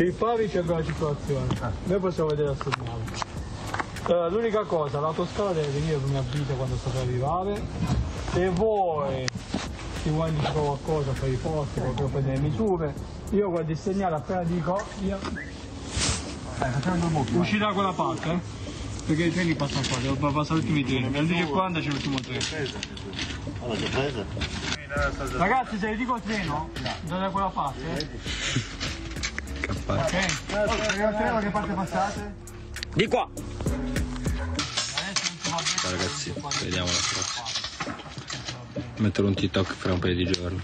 il Pavice con la circolazione noi possiamo vedere a segnale allora, l'unica cosa l'autoscala deve venire come avviso quando state arrivate e voi ti vuoi mi trovo qualcosa per i posti, proprio per le misure. Io guardo il segnale appena dico io. Eh, Uscirà quella parte, eh? Perché i treni passano qua, devo passare l'ultimo treno. treni. Alle 10.40 ci mettiamo Allora, c'è presa? Ragazzi, se vi dico il treno, andate da quella parte. Eh? Cappare. Ok, eh, il treno eh, che parte passate? Di qua! Ragazzi, vediamo la strada metterò un TikTok fra un paio di giorni.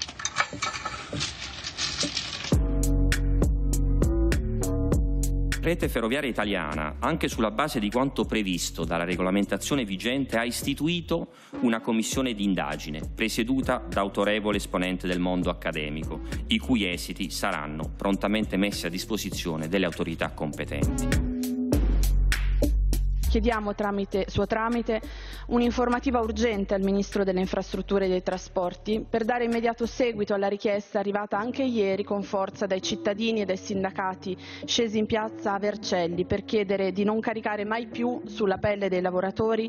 Rete Ferroviaria Italiana, anche sulla base di quanto previsto dalla regolamentazione vigente, ha istituito una commissione di indagine presieduta da autorevole esponente del mondo accademico, i cui esiti saranno prontamente messi a disposizione delle autorità competenti chiediamo tramite, suo tramite un'informativa urgente al Ministro delle Infrastrutture e dei Trasporti per dare immediato seguito alla richiesta arrivata anche ieri con forza dai cittadini e dai sindacati scesi in piazza a Vercelli per chiedere di non caricare mai più sulla pelle dei lavoratori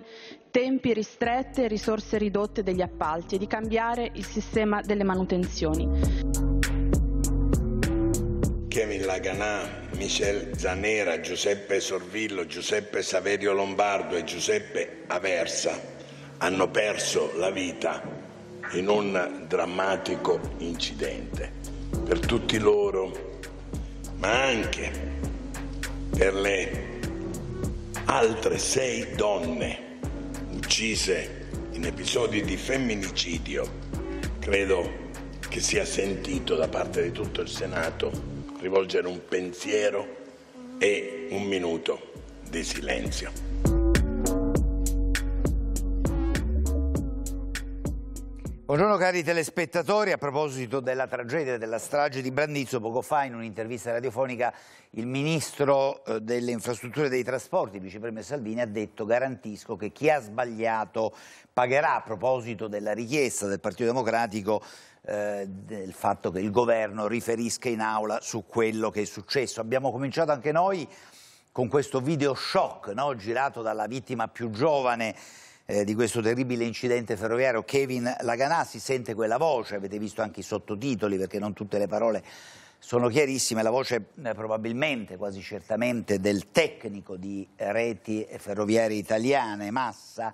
tempi ristretti e risorse ridotte degli appalti e di cambiare il sistema delle manutenzioni. Kevin Laganà, Michel Zanera, Giuseppe Sorvillo, Giuseppe Saverio Lombardo e Giuseppe Aversa hanno perso la vita in un drammatico incidente. Per tutti loro, ma anche per le altre sei donne uccise in episodi di femminicidio, credo che sia sentito da parte di tutto il Senato rivolgere un pensiero e un minuto di silenzio. Buongiorno cari telespettatori, a proposito della tragedia della strage di Brandizzo, poco fa in un'intervista radiofonica il Ministro eh, delle Infrastrutture e dei Trasporti, vicepremio Salvini, ha detto garantisco che chi ha sbagliato pagherà a proposito della richiesta del Partito Democratico eh, del fatto che il governo riferisca in aula su quello che è successo. Abbiamo cominciato anche noi con questo video shock no? girato dalla vittima più giovane eh, di questo terribile incidente ferroviario, Kevin Laganà, si sente quella voce, avete visto anche i sottotitoli perché non tutte le parole sono chiarissime, la voce eh, probabilmente, quasi certamente, del tecnico di reti ferroviarie italiane, Massa,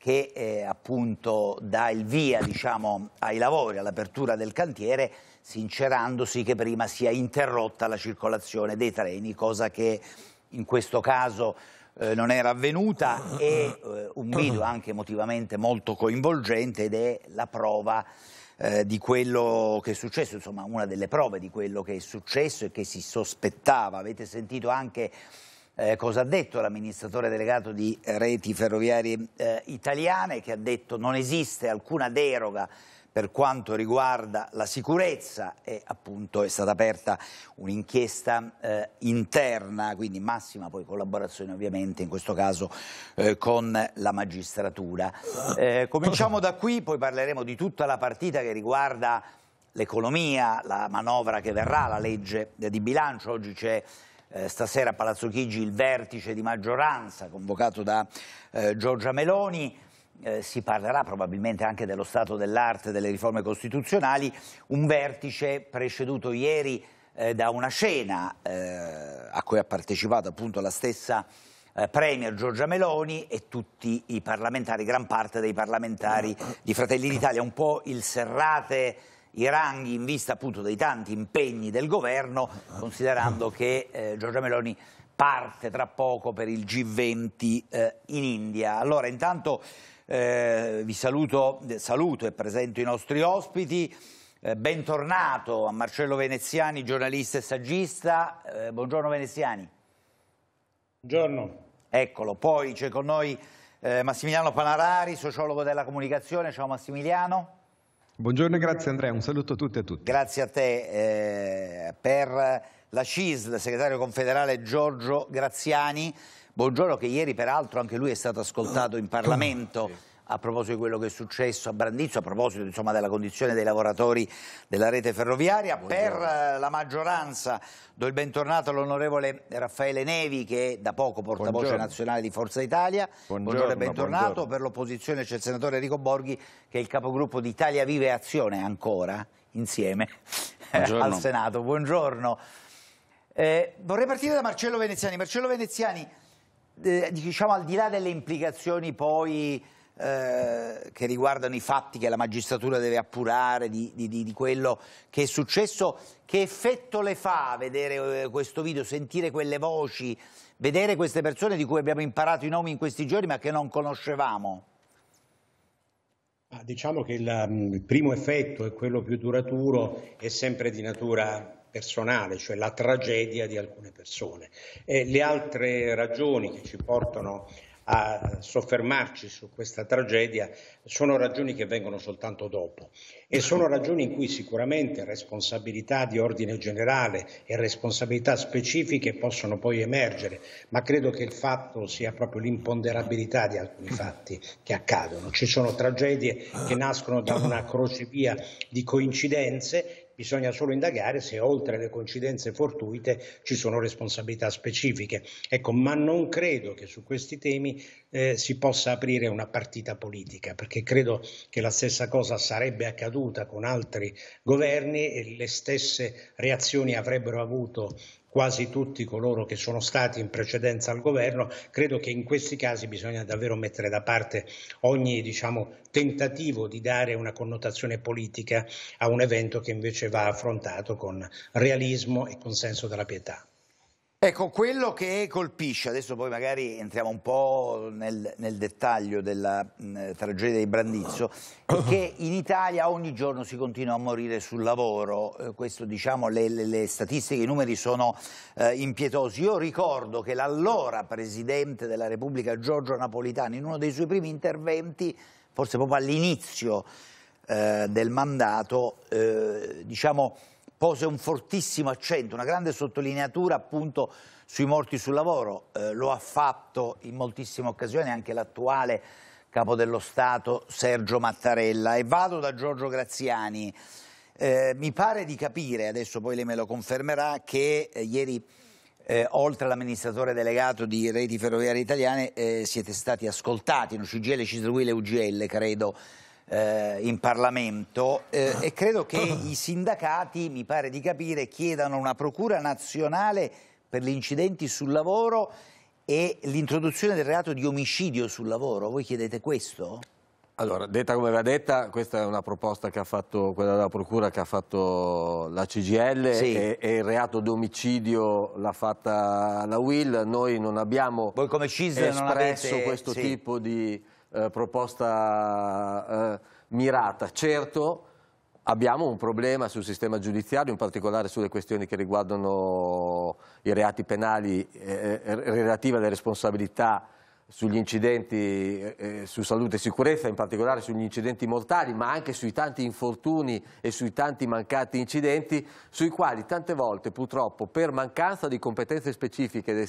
che eh, appunto dà il via diciamo, ai lavori, all'apertura del cantiere, sincerandosi che prima sia interrotta la circolazione dei treni, cosa che in questo caso eh, non era avvenuta e eh, un video anche emotivamente molto coinvolgente ed è la prova eh, di quello che è successo, insomma una delle prove di quello che è successo e che si sospettava. Avete sentito anche eh, cosa ha detto l'amministratore delegato di Reti Ferroviarie eh, Italiane che ha detto non esiste alcuna deroga per quanto riguarda la sicurezza e appunto è stata aperta un'inchiesta eh, interna, quindi massima poi collaborazione ovviamente in questo caso eh, con la magistratura. Eh, cominciamo da qui, poi parleremo di tutta la partita che riguarda l'economia, la manovra che verrà, la legge di bilancio, oggi c'è eh, stasera a Palazzo Chigi il vertice di maggioranza convocato da eh, Giorgia Meloni, eh, si parlerà probabilmente anche dello stato dell'arte delle riforme costituzionali, un vertice preceduto ieri eh, da una scena eh, a cui ha partecipato appunto la stessa eh, Premier Giorgia Meloni e tutti i parlamentari, gran parte dei parlamentari di Fratelli d'Italia, un po' il serrate i ranghi in vista appunto dei tanti impegni del governo, considerando che eh, Giorgia Meloni parte tra poco per il G20 eh, in India. Allora intanto eh, vi saluto, eh, saluto, e presento i nostri ospiti. Eh, bentornato a Marcello Veneziani, giornalista e saggista. Eh, buongiorno Veneziani. Buongiorno. Eccolo, poi c'è con noi Massimiliano Panarari, sociologo della comunicazione. Ciao Massimiliano. Buongiorno e grazie Andrea, un saluto a tutti e a tutti. Grazie a te eh, per la CISL, segretario confederale Giorgio Graziani. Buongiorno che ieri peraltro anche lui è stato ascoltato in Parlamento a proposito di quello che è successo a Brandizzo, a proposito insomma, della condizione dei lavoratori della rete ferroviaria. Buongiorno. Per eh, la maggioranza do il bentornato all'onorevole Raffaele Nevi che è da poco portavoce buongiorno. nazionale di Forza Italia. Buongiorno, buongiorno e bentornato. Buongiorno. Per l'opposizione c'è il senatore Enrico Borghi che è il capogruppo di Italia Vive Azione ancora insieme al Senato. Buongiorno. Eh, vorrei partire da Marcello Veneziani. Marcello Veneziani, eh, diciamo al di là delle implicazioni poi eh, che riguardano i fatti che la magistratura deve appurare, di, di, di, quello che è successo, che effetto le fa vedere eh, questo video, sentire quelle voci, vedere queste persone di cui abbiamo imparato i nomi in questi giorni ma che non conoscevamo? Diciamo che il, mm, il primo effetto e quello più duraturo è sempre di natura personale, cioè la tragedia di alcune persone. E le altre ragioni che ci portano a soffermarci su questa tragedia sono ragioni che vengono soltanto dopo e sono ragioni in cui sicuramente responsabilità di ordine generale e responsabilità specifiche possono poi emergere, ma credo che il fatto sia proprio l'imponderabilità di alcuni fatti che accadono. Ci sono tragedie che nascono da una crocevia di coincidenze bisogna solo indagare se oltre alle coincidenze fortuite ci sono responsabilità specifiche. Ecco, ma non credo che su questi temi eh, si possa aprire una partita politica, perché credo che la stessa cosa sarebbe accaduta con altri governi e le stesse reazioni avrebbero avuto quasi tutti coloro che sono stati in precedenza al governo, credo che in questi casi bisogna davvero mettere da parte ogni diciamo, tentativo di dare una connotazione politica a un evento che invece va affrontato con realismo e con senso della pietà. Ecco, quello che colpisce, adesso poi magari entriamo un po' nel, nel dettaglio della mh, tragedia di Brandizzo, è che in Italia ogni giorno si continua a morire sul lavoro, eh, questo diciamo le, le, le, statistiche, i numeri sono eh, impietosi. Io ricordo che l'allora Presidente della Repubblica Giorgio Napolitano in uno dei suoi primi interventi, forse proprio all'inizio eh, del mandato, eh, diciamo pose un fortissimo accento, una grande sottolineatura appunto sui morti sul lavoro. Eh, lo ha fatto in moltissime occasioni anche l'attuale capo dello Stato Sergio Mattarella. E vado da Giorgio Graziani. Eh, mi pare di capire, adesso poi lei me lo confermerà, che eh, ieri eh, oltre all'amministratore delegato di Reti Ferroviarie Italiane eh, siete stati ascoltati in UCGL, CISRUIL e UGL, credo, eh, in Parlamento eh, ah. e credo che ah. i sindacati, mi pare di capire, chiedano una procura nazionale per gli incidenti sul lavoro e l'introduzione del reato di omicidio sul lavoro. Voi chiedete questo? Allora, detta come va detta, questa è una proposta che ha fatto quella della Procura che ha fatto la CGL sì. e, e, il reato d'omicidio l'ha fatta la Will. Noi non abbiamo espresso avete... questo sì. tipo di eh, proposta eh, mirata. Certo abbiamo un problema sul sistema giudiziario, in particolare sulle questioni che riguardano i reati penali eh, eh relative alle responsabilità sugli incidenti eh, eh, su salute e sicurezza, in particolare sugli incidenti mortali, ma anche sui tanti infortuni e sui tanti mancati incidenti, sui quali tante volte purtroppo per mancanza di competenze specifiche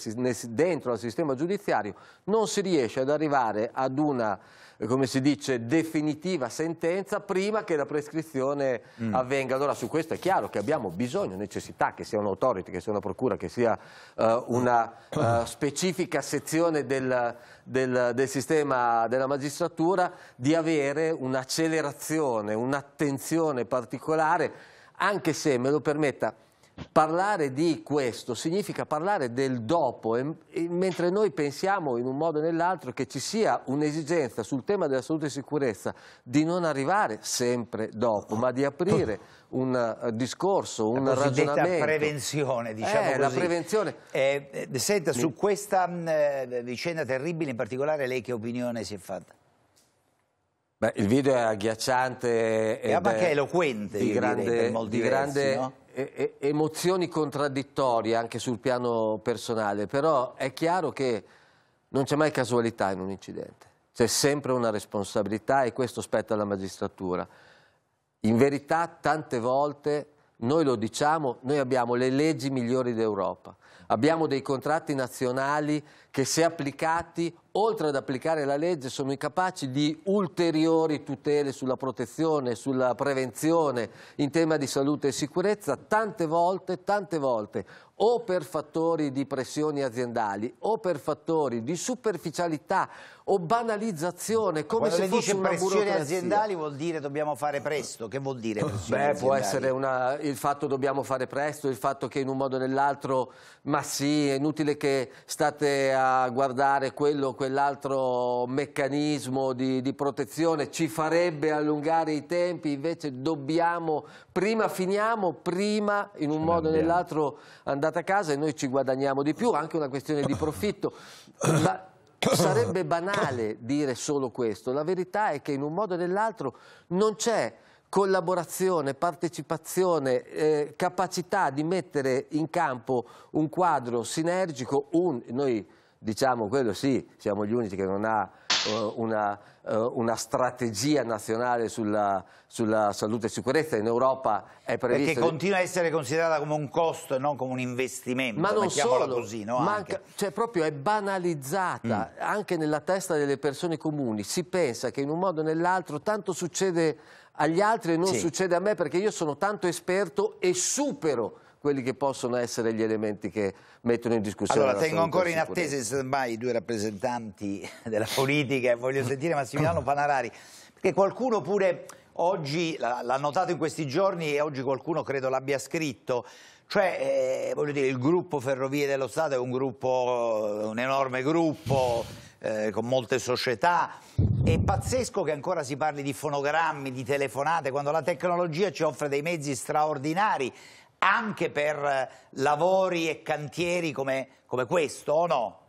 dentro al sistema giudiziario non si riesce ad arrivare ad una come si dice, definitiva sentenza prima che la prescrizione mm. avvenga. Allora su questo è chiaro che abbiamo bisogno, necessità che sia un'autority, che sia una procura, che sia uh, una uh, specifica sezione del, del, del, sistema della magistratura di avere un'accelerazione, un'attenzione particolare, anche se me lo permetta, parlare di questo significa parlare del dopo, e, e, mentre noi pensiamo in un modo o nell'altro che ci sia un'esigenza sul tema della salute e sicurezza di non arrivare sempre dopo, ma di aprire un uh, discorso, un la ragionamento. La prevenzione, diciamo eh, così. La prevenzione. Eh, eh, senta, su questa mh, mm, eh, vicenda terribile in particolare lei che opinione si è fatta? Beh, il video è agghiacciante. E eh, anche eloquente, di grande, direi, per di diversi, grande no? emozioni contraddittorie anche sul piano personale, però è chiaro che non c'è mai casualità in un incidente, c'è sempre una responsabilità e questo spetta alla magistratura. In verità, tante volte, noi lo diciamo, noi abbiamo le leggi migliori d'Europa, abbiamo dei contratti nazionali che se applicati oltre ad applicare la legge, sono incapaci di ulteriori tutele sulla protezione, sulla prevenzione in tema di salute e sicurezza, tante volte, tante volte, o per fattori di pressioni aziendali, o per fattori di superficialità o banalizzazione, come Quando se fosse una burocrazia. pressioni aziendali vuol dire dobbiamo fare presto, che vuol dire pressioni Beh, aziendali? può essere una, il fatto dobbiamo fare presto, il fatto che in un modo o nell'altro, ma sì, è inutile che state a guardare quello quell'altro meccanismo di, di, protezione ci farebbe allungare i tempi, invece dobbiamo, prima finiamo, prima in un ci modo o nell'altro andate a casa e noi ci guadagniamo di più, anche una questione di profitto. Ma sarebbe banale dire solo questo, la verità è che in un modo o nell'altro non c'è collaborazione, partecipazione, eh, capacità di mettere in campo un quadro sinergico, un, noi diciamo quello sì, siamo gli unici che non ha eh, una, eh, una, strategia nazionale sulla, sulla, salute e sicurezza in Europa è prevista... Perché continua a essere considerata come un costo e non come un investimento, ma non solo, così, no? manca, cioè proprio è banalizzata mm. anche nella testa delle persone comuni, si pensa che in un modo o nell'altro tanto succede agli altri e non sì. succede a me perché io sono tanto esperto e supero quelli che possono essere gli elementi che mettono in discussione allora, la tengo ancora in attesa in stand i due rappresentanti della politica e voglio sentire Massimiliano Panarari, perché qualcuno pure oggi l'ha notato in questi giorni e oggi qualcuno credo l'abbia scritto, cioè eh, voglio dire il gruppo Ferrovie dello Stato è un gruppo, un enorme gruppo eh, con molte società, è pazzesco che ancora si parli di fonogrammi, di telefonate, quando la tecnologia ci offre dei mezzi straordinari anche per lavori e cantieri come, come questo o no?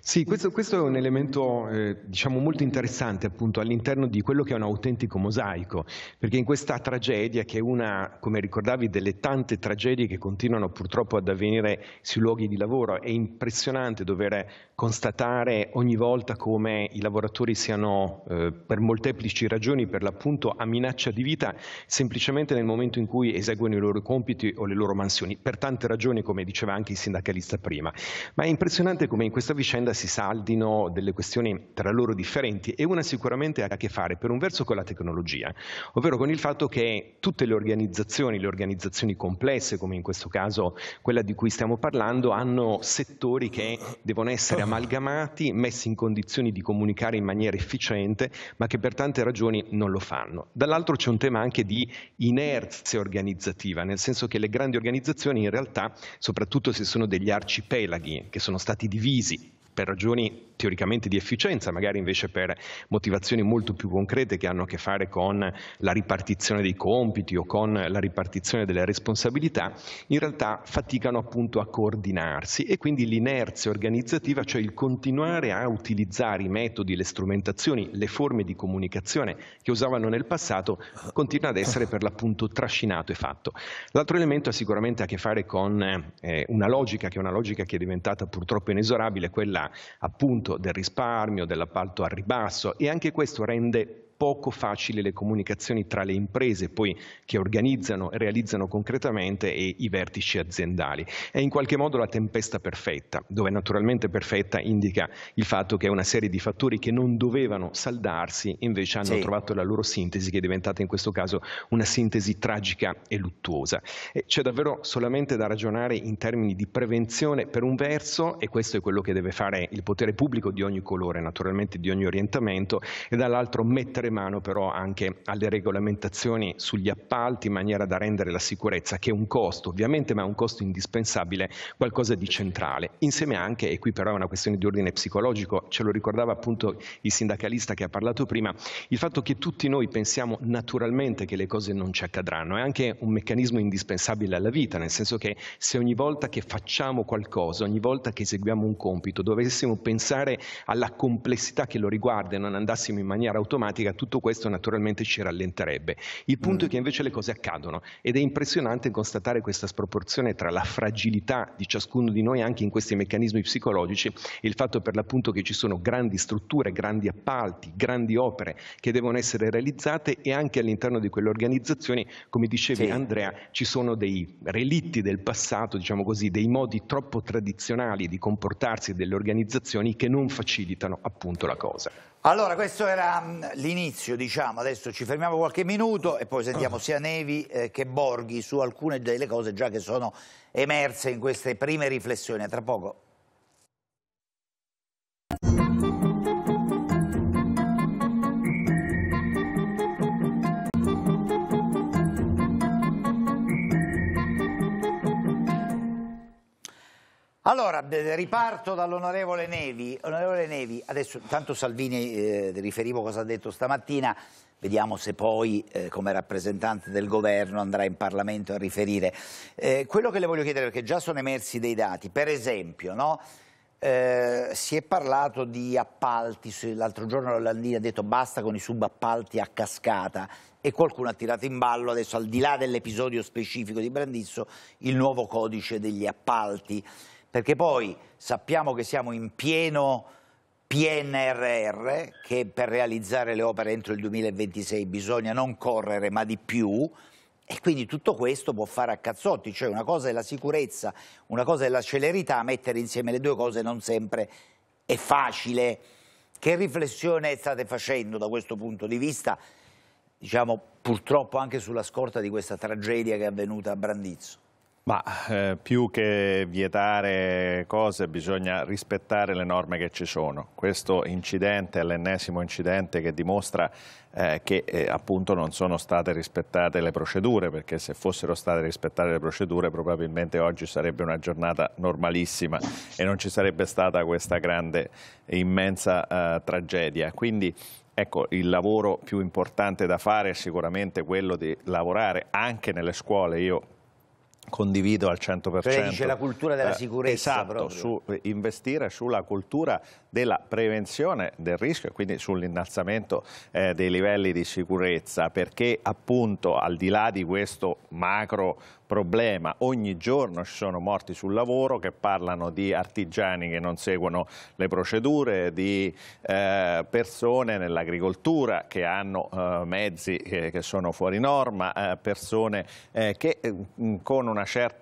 Sì, questo, questo, è un elemento eh, diciamo molto interessante appunto all'interno di quello che è un autentico mosaico, perché in questa tragedia che è una, come ricordavi, delle tante tragedie che continuano purtroppo ad avvenire sui luoghi di lavoro, è impressionante dover constatare ogni volta come i lavoratori siano eh, per molteplici ragioni, per l'appunto a minaccia di vita, semplicemente nel momento in cui eseguono i loro compiti o le loro mansioni, per tante ragioni come diceva anche il sindacalista prima. Ma è impressionante come in questa vicenda vicenda si saldino delle questioni tra loro differenti e una sicuramente ha a che fare per un verso con la tecnologia, ovvero con il fatto che tutte le organizzazioni, le organizzazioni complesse come in questo caso quella di cui stiamo parlando, hanno settori che devono essere amalgamati, messi in condizioni di comunicare in maniera efficiente, ma che per tante ragioni non lo fanno. Dall'altro c'è un tema anche di inerzia organizzativa, nel senso che le grandi organizzazioni in realtà, soprattutto se sono degli arcipelaghi che sono stati divisi per ragioni teoricamente di efficienza, magari invece per motivazioni molto più concrete che hanno a che fare con la ripartizione dei compiti o con la ripartizione delle responsabilità, in realtà faticano appunto a coordinarsi e quindi l'inerzia organizzativa, cioè il continuare a utilizzare i metodi, le strumentazioni, le forme di comunicazione che usavano nel passato, continua ad essere per l'appunto trascinato e fatto. L'altro elemento ha sicuramente a che fare con eh, una logica che è una logica che è diventata purtroppo inesorabile, quella appunto del risparmio, dell'appalto al ribasso e anche questo rende poco facili le comunicazioni tra le imprese poi, che organizzano e realizzano concretamente e i vertici aziendali. È in qualche modo la tempesta perfetta, dove naturalmente perfetta indica il fatto che è una serie di fattori che non dovevano saldarsi, invece hanno sì. trovato la loro sintesi che è diventata in questo caso una sintesi tragica e luttuosa. c'è davvero solamente da ragionare in termini di prevenzione per un verso e questo è quello che deve fare il potere pubblico di ogni colore, naturalmente di ogni orientamento, e dall'altro mettere mettere mano però anche alle regolamentazioni sugli appalti in maniera da rendere la sicurezza, che è un costo ovviamente, ma è un costo indispensabile, qualcosa di centrale. Insieme anche, e qui però è una questione di ordine psicologico, ce lo ricordava appunto il sindacalista che ha parlato prima, il fatto che tutti noi pensiamo naturalmente che le cose non ci accadranno è anche un meccanismo indispensabile alla vita, nel senso che se ogni volta che facciamo qualcosa, ogni volta che eseguiamo un compito, dovessimo pensare alla complessità che lo riguarda e non andassimo in maniera automatica, tutto questo naturalmente ci rallenterebbe. Il punto mm. è che invece le cose accadono ed è impressionante constatare questa sproporzione tra la fragilità di ciascuno di noi anche in questi meccanismi psicologici e il fatto per l'appunto che ci sono grandi strutture, grandi appalti, grandi opere che devono essere realizzate e anche all'interno di quelle organizzazioni, come dicevi sì. Andrea, ci sono dei relitti del passato, diciamo così, dei modi troppo tradizionali di comportarsi delle organizzazioni che non facilitano appunto la cosa. Allora, questo era mm, l'inizio, diciamo, adesso ci fermiamo qualche minuto e poi sentiamo sia Nevi eh, che Borghi su alcune delle cose già che sono emerse in queste prime riflessioni. A tra poco. Allora, riparto dall'onorevole Nevi. Onorevole Nevi, adesso tanto Salvini eh, riferivo cosa ha detto stamattina, vediamo se poi eh, come rappresentante del governo andrà in Parlamento a riferire. Eh, quello che le voglio chiedere, perché già sono emersi dei dati, per esempio, no? Eh, si è parlato di appalti, l'altro giorno Landini ha detto basta con i subappalti a cascata e qualcuno ha tirato in ballo adesso al di là dell'episodio specifico di Brandizzo il nuovo codice degli appalti perché poi sappiamo che siamo in pieno PNRR, che per realizzare le opere entro il 2026 bisogna non correre ma di più, e quindi tutto questo può fare a cazzotti, cioè una cosa è la sicurezza, una cosa è la celerità, mettere insieme le due cose non sempre è facile. Che riflessione state facendo da questo punto di vista, diciamo purtroppo anche sulla scorta di questa tragedia che è avvenuta a Brandizzo? Ma eh, più che vietare cose bisogna rispettare le norme che ci sono. Questo incidente è l'ennesimo incidente che dimostra eh, che eh, appunto non sono state rispettate le procedure, perché se fossero state rispettate le procedure probabilmente oggi sarebbe una giornata normalissima e non ci sarebbe stata questa grande e immensa eh, tragedia. Quindi Ecco, il lavoro più importante da fare è sicuramente quello di lavorare anche nelle scuole. Io condivido al 100%. Cioè dice la cultura della eh, sicurezza. esatto, su, eh, investire sulla cultura della prevenzione del rischio e quindi sull'innalzamento eh, dei livelli di sicurezza perché appunto al di là di questo macro problema. Ogni giorno ci sono morti sul lavoro che parlano di artigiani che non seguono le procedure, di eh, persone nell'agricoltura che hanno eh, mezzi che, eh, che sono fuori norma, eh, persone eh, che eh, con una certa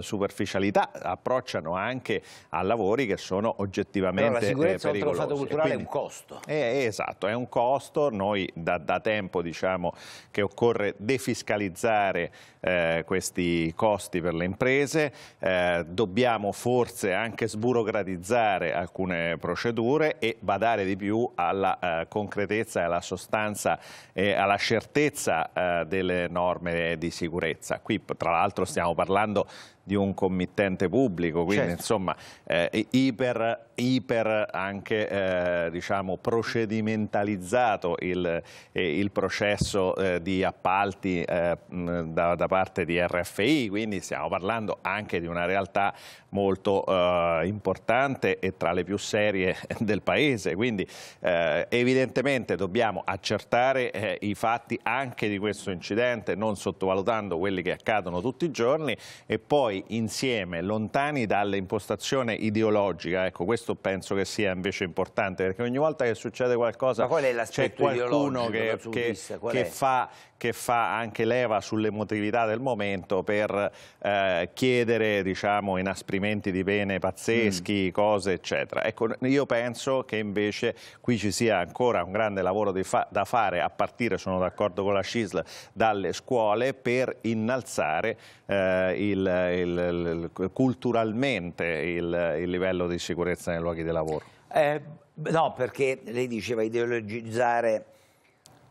superficialità approcciano anche a lavori che sono oggettivamente Però la sicurezza pericolosi. oltre culturale Quindi, è un costo. esatto, è un costo. Noi da, da tempo diciamo che occorre defiscalizzare eh, questi costi per le imprese, eh, dobbiamo forse anche sburocratizzare alcune procedure e badare di più alla eh, concretezza e alla sostanza e alla certezza eh, delle norme di sicurezza. Qui tra l'altro stiamo parlando di un committente pubblico, quindi certo. insomma eh, iper, iper, anche eh, diciamo, procedimentalizzato il, eh, il processo eh, di appalti eh, da, da, parte di RFI, quindi stiamo parlando anche di una realtà molto eh, importante e tra le più serie del Paese, quindi eh, evidentemente dobbiamo accertare eh, i fatti anche di questo incidente, non sottovalutando quelli che accadono tutti i giorni e poi insieme, lontani dall'impostazione ideologica, ecco questo penso che sia invece importante perché ogni volta che succede qualcosa c'è qualcuno che, che, che fa che fa anche leva sull'emotività del momento per eh, chiedere diciamo, inasprimenti di pene pazzeschi, mm. cose eccetera. Ecco, io penso che invece qui ci sia ancora un grande lavoro fa da fare a partire, sono d'accordo con la CISL, dalle scuole per innalzare eh, il, il, il, culturalmente il livello di sicurezza nei luoghi di lavoro. Eh, no, perché lei diceva ideologizzare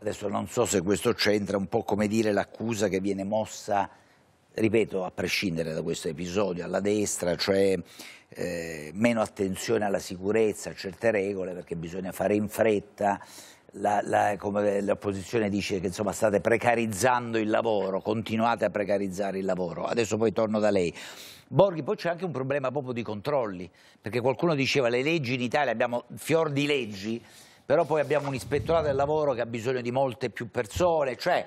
Adesso non so se questo c'entra un po' come dire l'accusa che viene mossa, ripeto, a prescindere da questo episodio, alla destra, cioè eh, meno attenzione alla sicurezza, a certe regole, perché bisogna fare in fretta. La, la, come l'opposizione dice che insomma, state precarizzando il lavoro, continuate a precarizzare il lavoro. Adesso poi torno da lei. Borghi, poi c'è anche un problema proprio di controlli, perché qualcuno diceva le leggi in Italia, abbiamo fior di leggi, però poi abbiamo un ispettorato del lavoro che ha bisogno di molte più persone, cioè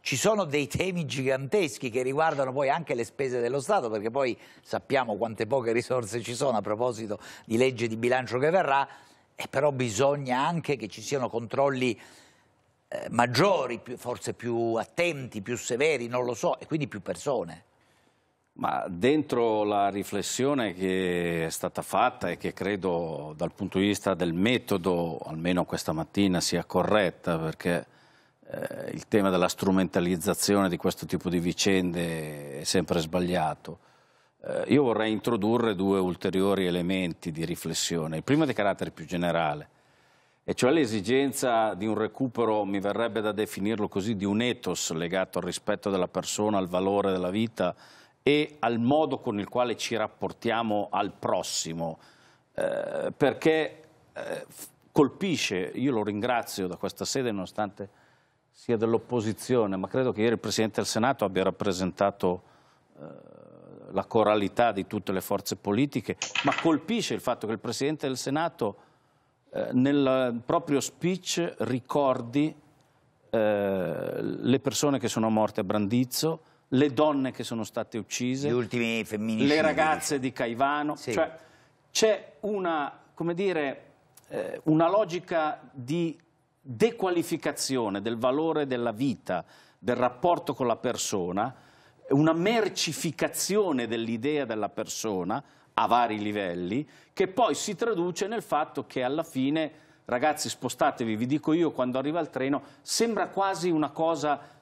ci sono dei temi giganteschi che riguardano poi anche le spese dello Stato, perché poi sappiamo quante poche risorse ci sono a proposito di legge di bilancio che verrà, e però bisogna anche che ci siano controlli eh, maggiori, più, forse più attenti, più severi, non lo so, e quindi più persone. Ma dentro la riflessione che è stata fatta e che credo dal punto di vista del metodo, almeno questa mattina, sia corretta, perché eh, il tema della strumentalizzazione di questo tipo di vicende è sempre sbagliato, eh, io vorrei introdurre due ulteriori elementi di riflessione. Il primo di carattere più generale, e cioè l'esigenza di un recupero, mi verrebbe da definirlo così, di un ethos legato al rispetto della persona, al valore della vita, e al modo con il quale ci rapportiamo al prossimo, eh, perché eh, colpisce, io lo ringrazio da questa sede nonostante sia dell'opposizione, ma credo che ieri il Presidente del Senato abbia rappresentato eh, la coralità di tutte le forze politiche, ma colpisce il fatto che il Presidente del Senato eh, nel proprio speech ricordi eh, le persone che sono morte a Brandizzo, le donne che sono state uccise, le ragazze di Caivano, sì. cioè c'è una, dire, eh, una logica di dequalificazione del valore della vita, del rapporto con la persona, una mercificazione dell'idea della persona a vari livelli, che poi si traduce nel fatto che alla fine, ragazzi spostatevi, vi dico io quando arriva il treno, sembra quasi una cosa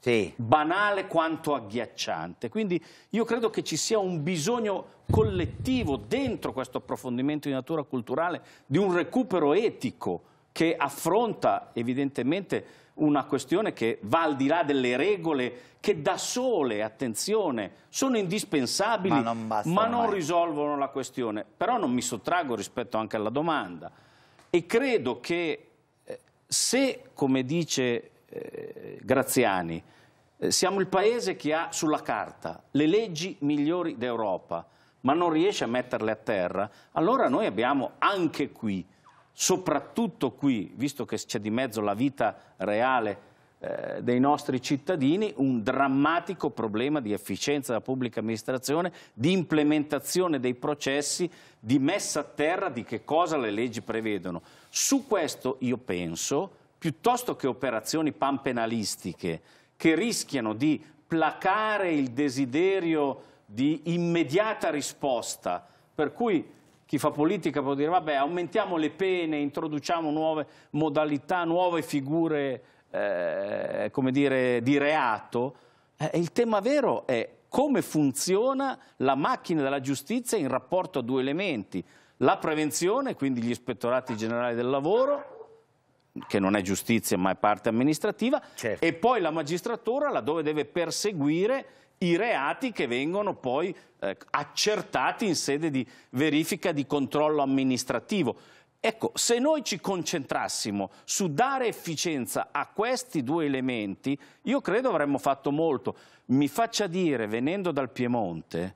sì. banale quanto agghiacciante. Quindi io credo che ci sia un bisogno collettivo dentro questo approfondimento di natura culturale di un recupero etico che affronta evidentemente una questione che va al di là delle regole che da sole, attenzione, sono indispensabili ma non, ma non risolvono la questione. Però non mi sottraggo rispetto anche alla domanda e credo che eh, se, come dice eh, Graziani, eh, siamo il paese che ha sulla carta le leggi migliori d'Europa, ma non riesce a metterle a terra, allora noi abbiamo anche qui, soprattutto qui, visto che c'è di mezzo la vita reale eh, dei nostri cittadini, un drammatico problema di efficienza della pubblica amministrazione, di implementazione dei processi, di messa a terra di che cosa le leggi prevedono. Su questo io penso piuttosto che operazioni panpenalistiche che rischiano di placare il desiderio di immediata risposta, per cui chi fa politica può dire vabbè aumentiamo le pene, introduciamo nuove modalità, nuove figure eh, dire, di reato, eh, il tema vero è come funziona la macchina della giustizia in rapporto a due elementi, la prevenzione, quindi gli ispettorati generali del lavoro, che non è giustizia ma è parte amministrativa, certo. e poi la magistratura laddove deve perseguire i reati che vengono poi eh, accertati in sede di verifica di controllo amministrativo. Ecco, se noi ci concentrassimo su dare efficienza a questi due elementi, io credo avremmo fatto molto. Mi faccia dire, venendo dal Piemonte,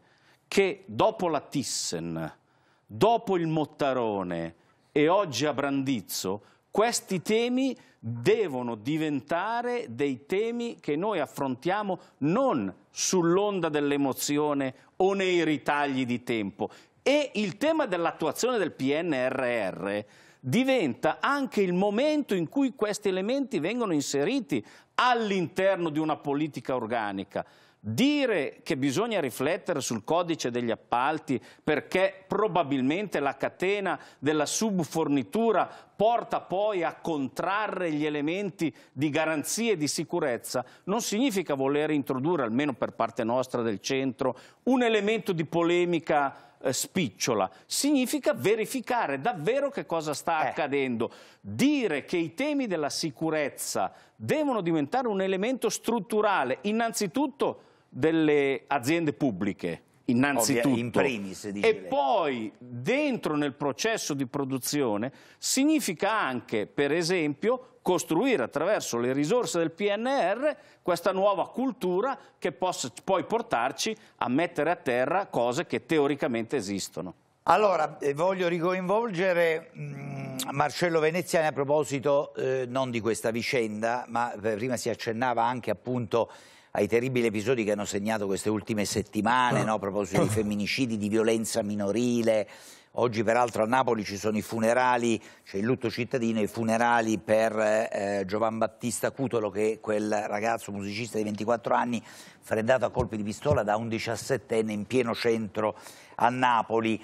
che dopo la Thyssen, dopo il Mottarone e oggi a Brandizzo, questi temi devono diventare dei temi che noi affrontiamo non sull'onda dell'emozione o nei ritagli di tempo. E il tema dell'attuazione del PNRR diventa anche il momento in cui questi elementi vengono inseriti all'interno di una politica organica. Dire che bisogna riflettere sul codice degli appalti perché probabilmente la catena della subfornitura porta poi a contrarre gli elementi di garanzie di sicurezza non significa voler introdurre, almeno per parte nostra del centro, un elemento di polemica eh, spicciola, significa verificare davvero che cosa sta eh. accadendo. Dire che i temi della sicurezza devono diventare un elemento strutturale, innanzitutto delle aziende pubbliche innanzitutto primis, e poi dentro nel processo di produzione significa anche per esempio costruire attraverso le risorse del PNR questa nuova cultura che possa poi portarci a mettere a terra cose che teoricamente esistono. Allora, eh, voglio ricoinvolgere mm, Marcello Veneziani a proposito eh, non di questa vicenda, ma eh, prima si accennava anche appunto ai terribili episodi che hanno segnato queste ultime settimane, ah. no? a proposito di femminicidi, di violenza minorile. Oggi peraltro a Napoli ci sono i funerali, c'è cioè il lutto cittadino, i funerali per eh, Giovan Battista Cutolo che è quel ragazzo musicista di 24 anni freddato a colpi di pistola da un 17enne in pieno centro a Napoli.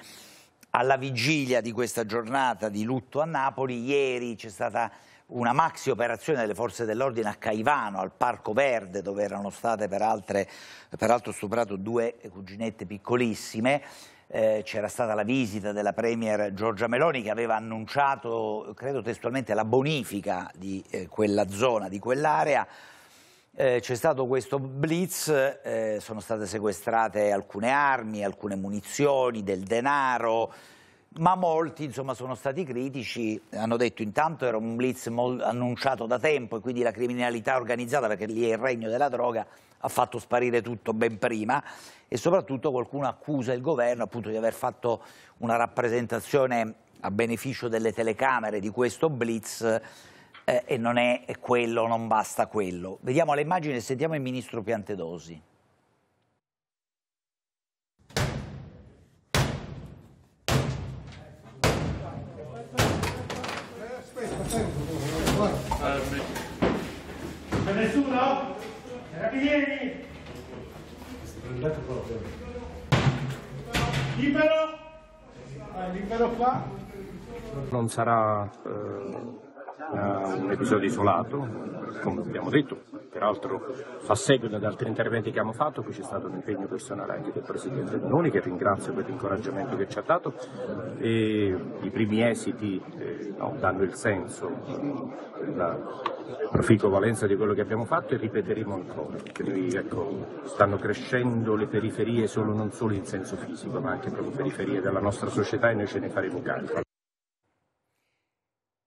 Alla vigilia di questa giornata di lutto a Napoli, ieri c'è stata una maxi operazione delle forze dell'ordine a Caivano, al Parco Verde, dove erano state peraltro stuprate due cuginette piccolissime. Eh, c'era stata la visita della Premier Giorgia Meloni che aveva annunciato, credo testualmente, la bonifica di eh, quella zona, di quell'area. Eh, C'è stato questo blitz, eh, sono state sequestrate alcune armi, alcune munizioni, del denaro, ma molti insomma, sono stati critici, hanno detto intanto era un blitz annunciato da tempo e quindi la criminalità organizzata, perché lì è il regno della droga, ha fatto sparire tutto ben prima e soprattutto qualcuno accusa il governo appunto, di aver fatto una rappresentazione a beneficio delle telecamere di questo blitz eh, e non è quello, non basta quello. Vediamo le immagini e sentiamo il ministro Piantedosi. nessuno? Carabinieri? Sbrillate proprio. Libero? Vai, libero qua. Non sarà... Eh una, eh, un episodio isolato, come abbiamo detto, peraltro fa seguito ad altri interventi che abbiamo fatto, qui c'è stato un impegno personale anche del Presidente Benoni che ringrazio per l'incoraggiamento che ci ha dato e i primi esiti eh, no, danno il senso, eh, la proficua valenza di quello che abbiamo fatto e ripeteremo ancora. Quindi ecco, stanno crescendo le periferie solo, non solo in senso fisico ma anche proprio periferie della nostra società e noi ce ne faremo carico.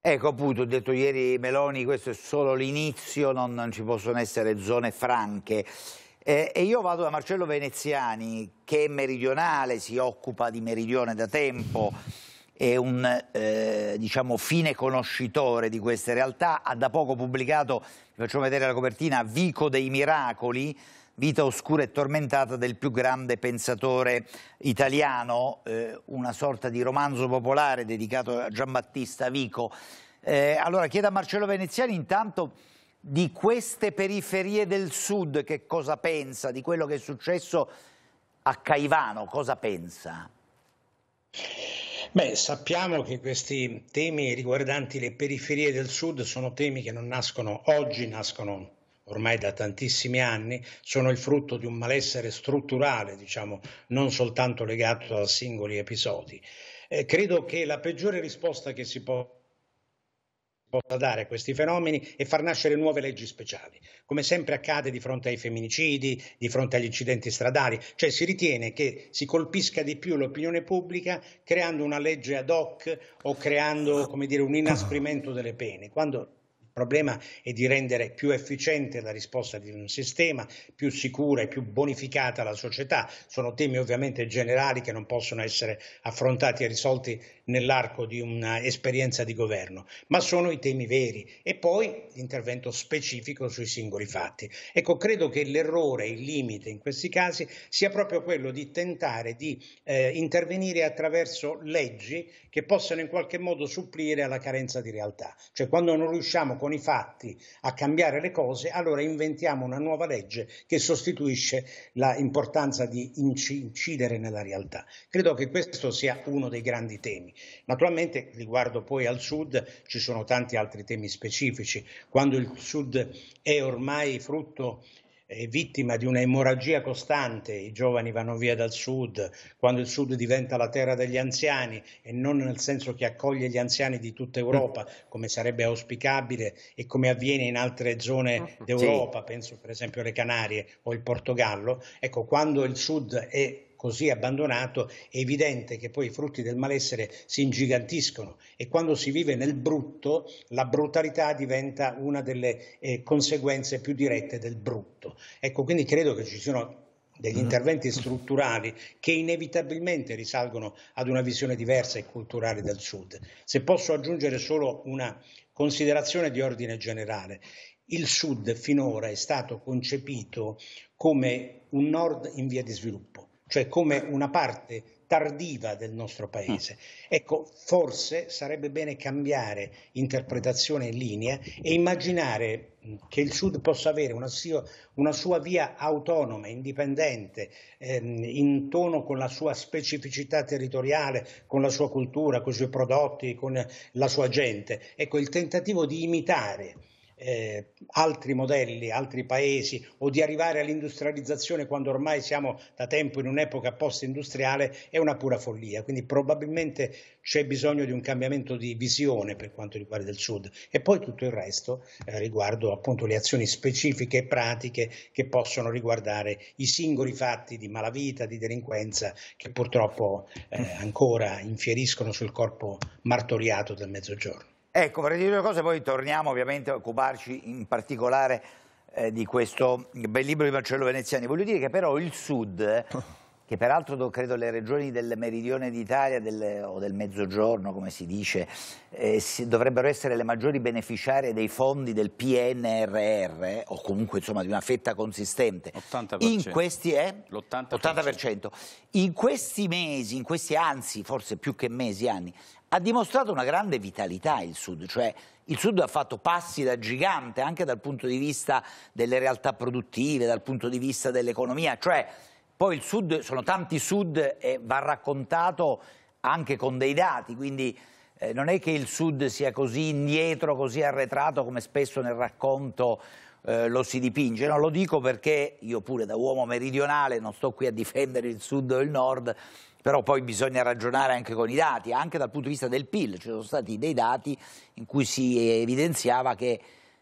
Ecco appunto, ho detto ieri Meloni, questo è solo l'inizio, non, non, ci possono essere zone franche. Eh, e io vado da Marcello Veneziani, che è meridionale, si occupa di meridione da tempo, è un eh, diciamo, fine conoscitore di queste realtà, ha da poco pubblicato, vi faccio vedere la copertina, Vico dei Miracoli, vita oscura e tormentata del più grande pensatore italiano, eh, una sorta di romanzo popolare dedicato a Giambattista Vico. Eh, allora chiedo a Marcello Veneziani intanto di queste periferie del sud che cosa pensa, di quello che è successo a Caivano, cosa pensa? Beh, sappiamo che questi temi riguardanti le periferie del sud sono temi che non nascono oggi, nascono ormai da tantissimi anni, sono il frutto di un malessere strutturale, diciamo, non soltanto legato a singoli episodi. Eh, credo che la peggiore risposta che si possa possa dare a questi fenomeni e far nascere nuove leggi speciali, come sempre accade di fronte ai femminicidi, di fronte agli incidenti stradali, cioè si ritiene che si colpisca di più l'opinione pubblica creando una legge ad hoc o creando dire, un inasprimento delle pene, quando problema è di rendere più efficiente la risposta di un sistema, più sicura e più bonificata la società. Sono temi ovviamente generali che non possono essere affrontati e risolti nell'arco di un'esperienza di governo, ma sono i temi veri e poi l'intervento specifico sui singoli fatti. Ecco, credo che l'errore, il limite in questi casi sia proprio quello di tentare di eh, intervenire attraverso leggi che possano in qualche modo supplire alla carenza di realtà. Cioè quando non riusciamo con con i fatti a cambiare le cose, allora inventiamo una nuova legge che sostituisce l'importanza di incidere nella realtà. Credo che questo sia uno dei grandi temi. Naturalmente riguardo poi al Sud ci sono tanti altri temi specifici. Quando il Sud è ormai frutto è vittima di una emorragia costante, i giovani vanno via dal sud, quando il sud diventa la terra degli anziani e non nel senso che accoglie gli anziani di tutta Europa, come sarebbe auspicabile e come avviene in altre zone d'Europa, sì. penso per esempio alle Canarie o il Portogallo, ecco quando il sud è così abbandonato, è evidente che poi i frutti del malessere si ingigantiscono e quando si vive nel brutto la brutalità diventa una delle eh, conseguenze più dirette del brutto. Ecco, quindi credo che ci siano degli mm-hmm. interventi strutturali che inevitabilmente risalgono ad una visione diversa e culturale del Sud. Se posso aggiungere solo una considerazione di ordine generale, il Sud finora è stato concepito come un Nord in via di sviluppo cioè come una parte tardiva del nostro paese. Mm. Ecco, forse sarebbe bene cambiare interpretazione e linea e immaginare mm, che il Sud possa avere una sua, una sua via autonoma, indipendente, ehm, in tono con la sua specificità territoriale, con la sua cultura, con i suoi prodotti, con la sua gente. Ecco, il tentativo di imitare eh, altri modelli, altri paesi o di arrivare all'industrializzazione quando ormai siamo da tempo in un'epoca post-industriale è una pura follia. Quindi probabilmente c'è bisogno di un cambiamento di visione per quanto riguarda il Sud e poi tutto il resto eh, riguardo appunto le azioni specifiche e pratiche che possono riguardare i singoli fatti di malavita, di delinquenza che purtroppo eh, ancora infieriscono sul corpo martoriato del Mezzogiorno. Ecco, vorrei dire una cosa, poi torniamo ovviamente a occuparci in particolare eh, di questo bel libro di Marcello Veneziani. Voglio dire che però il Sud, che peraltro credo le regioni del meridione d'Italia o del mezzogiorno, come si dice, eh, si, dovrebbero essere le maggiori beneficiarie dei fondi del PNRR, o comunque insomma di una fetta consistente. 80%. In questi, eh? L'80%. In questi mesi, in questi anzi, forse più che mesi, anni, ha dimostrato una grande vitalità il Sud, cioè il Sud ha fatto passi da gigante anche dal punto di vista delle realtà produttive, dal punto di vista dell'economia, cioè poi il Sud, sono tanti Sud e va raccontato anche con dei dati, quindi eh, non è che il Sud sia così indietro, così arretrato come spesso nel racconto eh, lo si dipinge, no, lo dico perché io pure da uomo meridionale non sto qui a difendere il Sud o il Nord, però poi bisogna ragionare anche con i dati, anche dal punto di vista del PIL. Ci sono stati dei dati in cui si evidenziava che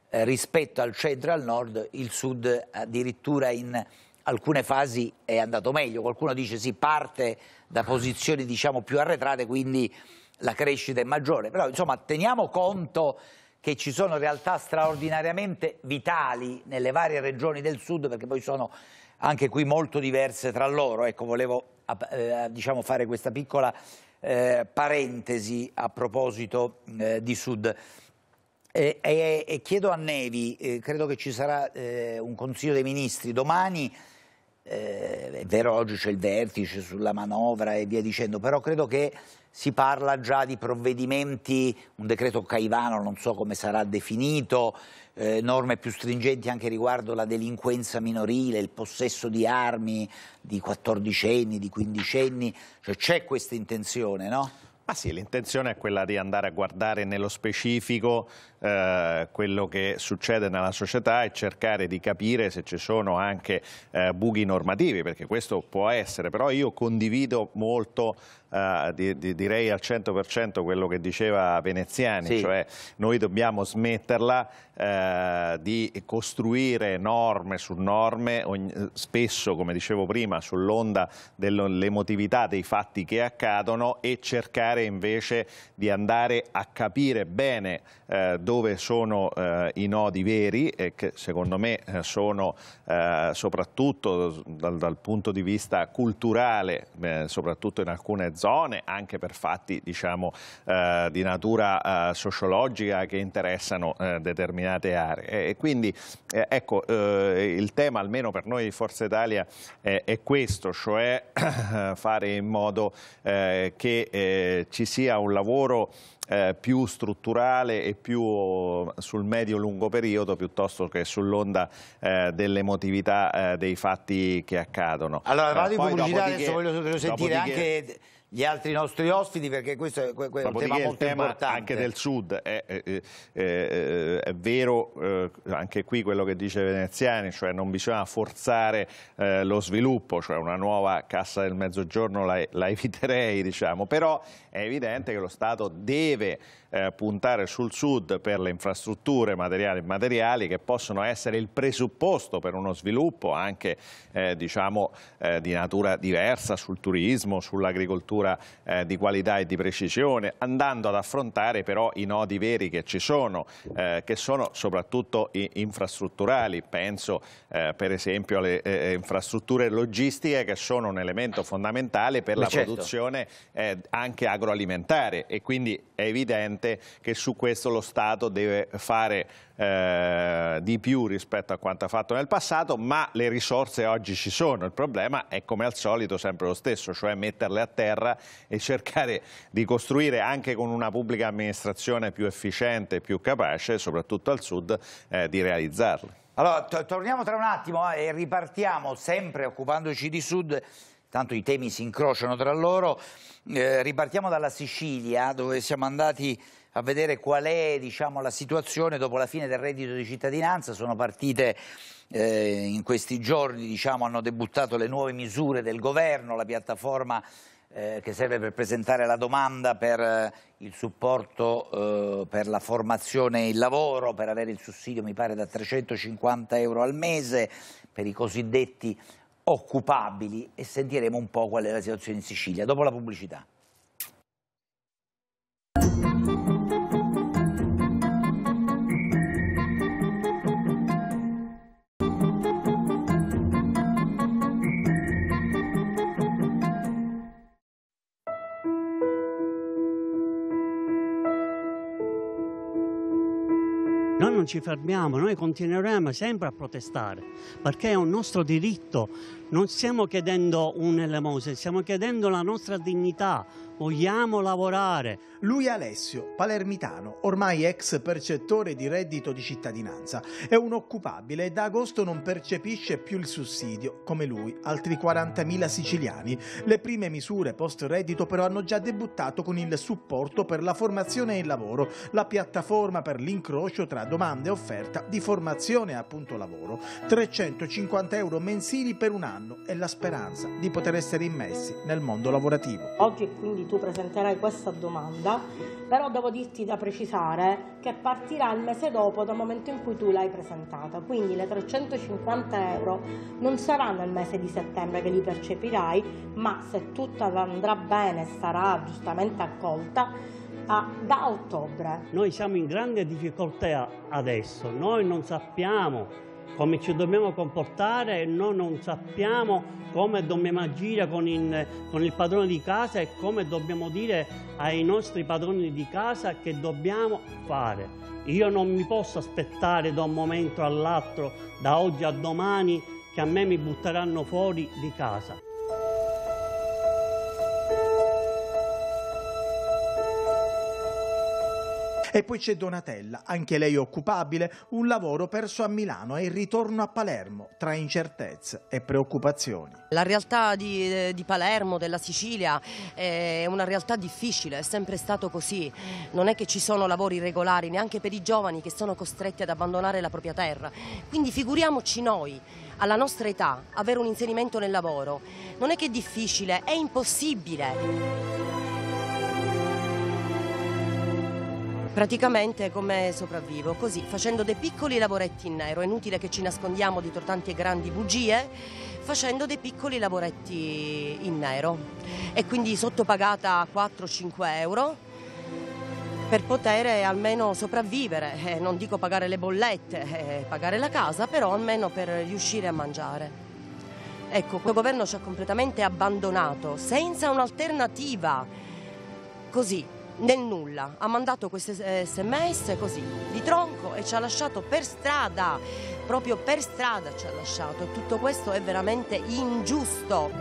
eh, rispetto al centro e al nord il sud addirittura in alcune fasi è andato meglio. Qualcuno dice si parte da posizioni diciamo, più arretrate, quindi la crescita è maggiore. Però insomma teniamo conto che ci sono realtà straordinariamente vitali nelle varie regioni del sud, perché poi sono anche qui molto diverse tra loro. Ecco, volevo eh, diciamo fare questa piccola eh, parentesi a proposito eh, di Sud. E, chiedo a Nevi, eh, credo che ci sarà eh, un Consiglio dei Ministri domani, eh, è vero oggi c'è il vertice sulla manovra e via dicendo, però credo che si parla già di provvedimenti, un decreto Caivano non so come sarà definito, eh, norme più stringenti anche riguardo la delinquenza minorile, il possesso di armi di quattordicenni, di quindicenni, cioè c'è questa intenzione, no? Ma sì, l'intenzione è quella di andare a guardare nello specifico eh, quello che succede nella società e cercare di capire se ci sono anche eh, buchi normativi, perché questo può essere, però io condivido molto Uh, di, di, direi al 100% quello che diceva Veneziani, sì. cioè noi dobbiamo smetterla uh, di costruire norme su norme, ogni, spesso come dicevo prima sull'onda dell'emotività dei fatti che accadono e cercare invece di andare a capire bene uh, dove sono eh, i nodi veri e che secondo me eh, sono eh, soprattutto dal, dal, punto di vista culturale, eh, soprattutto in alcune zone, anche per fatti diciamo, eh, di natura eh, sociologica che interessano determinate aree. E quindi ecco, il tema almeno per noi di Forza Italia è questo, cioè fare in modo che ci sia un lavoro eh, più strutturale e più eh, sul medio-lungo periodo piuttosto che sull'onda eh, dell'emotività eh, dei fatti che accadono. Allora, vado eh, in pubblicità, adesso voglio, voglio sentire dopodiché... anche gli altri nostri ospiti perché questo è, que, que, un tema molto tema importante. Anche del sud è, è, è, è vero eh, anche qui quello che dice Veneziani, cioè non bisogna forzare eh, lo sviluppo, cioè una nuova cassa del mezzogiorno la, la eviterei, diciamo, però è evidente che lo Stato deve eh, puntare sul sud per le infrastrutture materiali e immateriali che possono essere il presupposto per uno sviluppo anche eh, diciamo, eh, di natura diversa sul turismo, sull'agricoltura eh, di qualità e di precisione, andando ad affrontare però i nodi veri che ci sono, eh, che sono soprattutto infrastrutturali. Penso eh, per esempio alle infrastrutture logistiche che sono un elemento fondamentale per Ma la certo. produzione anche agroalimentare e quindi è evidente evidente che su questo lo Stato deve fare eh, di più rispetto a quanto ha fatto nel passato, ma le risorse oggi ci sono. Il problema è come al solito sempre lo stesso, cioè metterle a terra e cercare di costruire anche con una pubblica amministrazione più efficiente, più capace, soprattutto al sud, eh, di realizzarle. Allora, torniamo tra un attimo eh, e ripartiamo sempre occupandoci di Sud tanto i temi si incrociano tra loro. Eh, ripartiamo dalla Sicilia dove siamo andati a vedere qual è diciamo, la situazione dopo la fine del reddito di cittadinanza. Sono partite eh, in questi giorni, diciamo, hanno debuttato le nuove misure del governo, la piattaforma eh, che serve per presentare la domanda per eh, il supporto eh, per la formazione e il lavoro, per avere il sussidio mi pare da 350 euro al mese, per i cosiddetti occupabili e sentiremo un po' qual è la situazione in Sicilia dopo la pubblicità. ci fermiamo, noi continueremo sempre a protestare, perché è un nostro diritto. Non stiamo chiedendo un'elemosina, stiamo chiedendo la nostra dignità, vogliamo lavorare. Lui Alessio, palermitano, ormai ex percettore di reddito di cittadinanza, è un occupabile e da agosto non percepisce più il sussidio. Come lui, altri 40.000 siciliani. Le prime misure post reddito però hanno già debuttato con il supporto per la formazione e il lavoro, la piattaforma per l'incrocio tra domande grande offerta di formazione e appunto lavoro, 350 euro mensili per un anno e la speranza di poter essere immessi nel mondo lavorativo. Oggi quindi tu presenterai questa domanda, però devo dirti da precisare che partirà il mese dopo dal momento in cui tu l'hai presentata, quindi le 350 euro non saranno il mese di settembre che li percepirai, ma se tutto andrà bene e sarà giustamente accolta, a, ah, da ottobre. Noi siamo in grande difficoltà adesso, noi non sappiamo come ci dobbiamo comportare e noi non sappiamo come dobbiamo agire con il, con il, padrone di casa e come dobbiamo dire ai nostri padroni di casa che dobbiamo fare. Io non mi posso aspettare da un momento all'altro, da oggi a domani, che a me mi butteranno fuori di casa. E poi c'è Donatella, anche lei occupabile, un lavoro perso a Milano e il ritorno a Palermo, tra incertezze e preoccupazioni. La realtà di, eh, di Palermo, della Sicilia, è una realtà difficile, è sempre stato così. Non è che ci sono lavori regolari neanche per i giovani che sono costretti ad abbandonare la propria terra. Quindi figuriamoci noi alla nostra età avere un inserimento nel lavoro. Non è che è difficile, è impossibile. praticamente come sopravvivo, così facendo dei piccoli lavoretti in nero, è inutile che ci nascondiamo dietro tante grandi bugie, facendo dei piccoli lavoretti in nero e quindi sottopagata a 4-5 euro per poter almeno sopravvivere, eh, non dico pagare le bollette, eh, pagare la casa, però almeno per riuscire a mangiare. Ecco, questo governo ci ha completamente abbandonato, senza un'alternativa. Così, nel nulla, ha mandato questi sms eh, così, di tronco e ci ha lasciato per strada, proprio per strada ci ha lasciato e tutto questo è veramente ingiusto.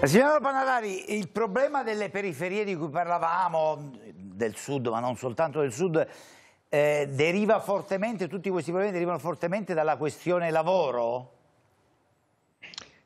Eh, signor Panalari, il problema delle periferie di cui parlavamo, del sud ma non soltanto del sud, eh, deriva fortemente, tutti questi problemi derivano fortemente dalla questione lavoro?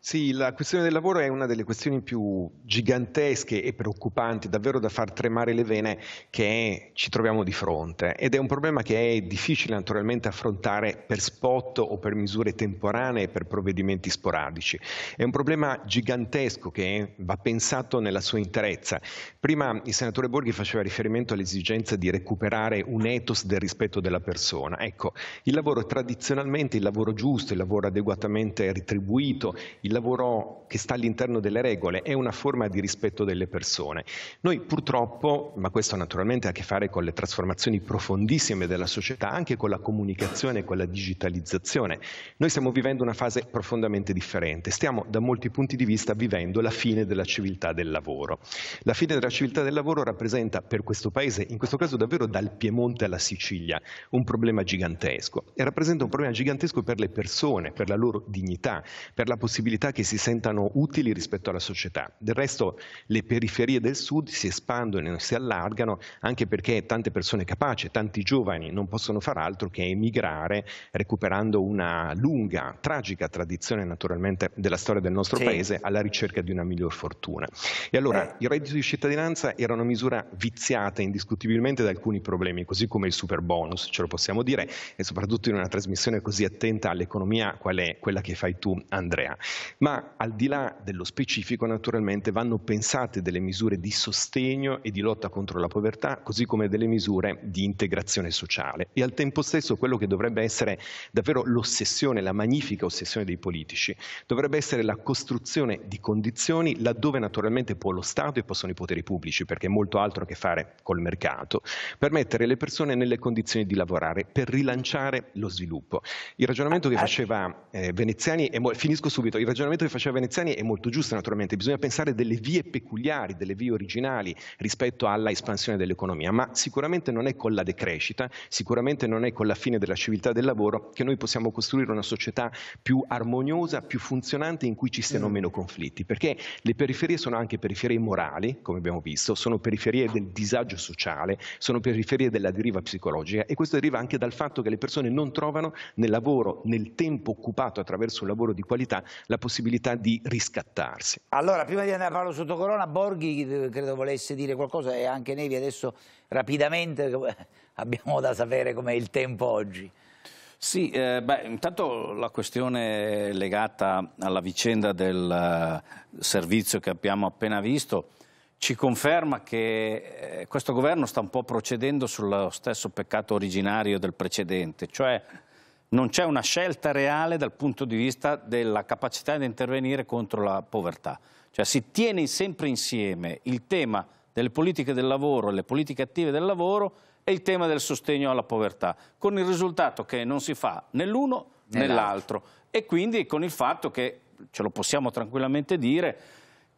Sì, la questione del lavoro è una delle questioni più gigantesche e preoccupanti, davvero da far tremare le vene, che ci troviamo di fronte. Ed è un problema che è difficile naturalmente affrontare per spot o per misure temporanee, e per provvedimenti sporadici. È un problema gigantesco che va pensato nella sua interezza. Prima il senatore Borghi faceva riferimento all'esigenza di recuperare un ethos del rispetto della persona. Ecco, il lavoro tradizionalmente, il lavoro giusto, il lavoro adeguatamente retribuito, il lavoro che sta all'interno delle regole, è una forma di rispetto delle persone. Noi purtroppo, ma questo naturalmente ha a che fare con le trasformazioni profondissime della società, anche con la comunicazione con la digitalizzazione, noi stiamo vivendo una fase profondamente differente, stiamo da molti punti di vista vivendo la fine della civiltà del lavoro. La fine della civiltà del lavoro rappresenta per questo Paese, in questo caso davvero dal Piemonte alla Sicilia, un problema gigantesco e rappresenta un problema gigantesco per le persone, per la loro dignità, per la possibilità attività che si sentano utili rispetto alla società. Del resto le periferie del sud si espandono e si allargano anche perché tante persone capaci, tanti giovani non possono far altro che emigrare recuperando una lunga, tragica tradizione naturalmente della storia del nostro sì. paese alla ricerca di una miglior fortuna. E allora eh. il reddito di cittadinanza era una misura viziata indiscutibilmente da alcuni problemi, così come il super bonus, ce lo possiamo dire, e soprattutto in una trasmissione così attenta all'economia qual è quella che fai tu Andrea. Ma al di là dello specifico, naturalmente, vanno pensate delle misure di sostegno e di lotta contro la povertà, così come delle misure di integrazione sociale. E al tempo stesso quello che dovrebbe essere davvero l'ossessione, la magnifica ossessione dei politici, dovrebbe essere la costruzione di condizioni laddove naturalmente può lo Stato e possono i poteri pubblici, perché è molto altro a che fare col mercato, per mettere le persone nelle condizioni di lavorare, per rilanciare lo sviluppo. Il ragionamento che ah, ah. faceva eh, Veneziani, e mo- finisco subito, il ragionamento che faceva Veneziani è molto giusto naturalmente, bisogna pensare delle vie peculiari, delle vie originali rispetto alla espansione dell'economia, ma sicuramente non è con la decrescita, sicuramente non è con la fine della civiltà del lavoro che noi possiamo costruire una società più armoniosa, più funzionante in cui ci siano esatto. meno conflitti, perché le periferie sono anche periferie morali, come abbiamo visto, sono periferie del disagio sociale, sono periferie della deriva psicologica e questo deriva anche dal fatto che le persone non trovano nel lavoro, nel tempo occupato attraverso un lavoro di qualità, la possibilità possibilità di riscattarsi. Allora, prima di andare a farlo sotto corona, Borghi eh, credo volesse dire qualcosa e anche Nevi adesso rapidamente eh, abbiamo da sapere com'è il tempo oggi. Sì, eh, beh, intanto la questione legata alla vicenda del eh, servizio che abbiamo appena visto ci conferma che questo governo sta un po' procedendo sullo stesso peccato originario del precedente, cioè non c'è una scelta reale dal punto di vista della capacità di intervenire contro la povertà. Cioè si tiene sempre insieme il tema delle politiche del lavoro e le politiche attive del lavoro e il tema del sostegno alla povertà, con il risultato che non si fa né l'uno né, né l'altro e quindi con il fatto che, ce lo possiamo tranquillamente dire,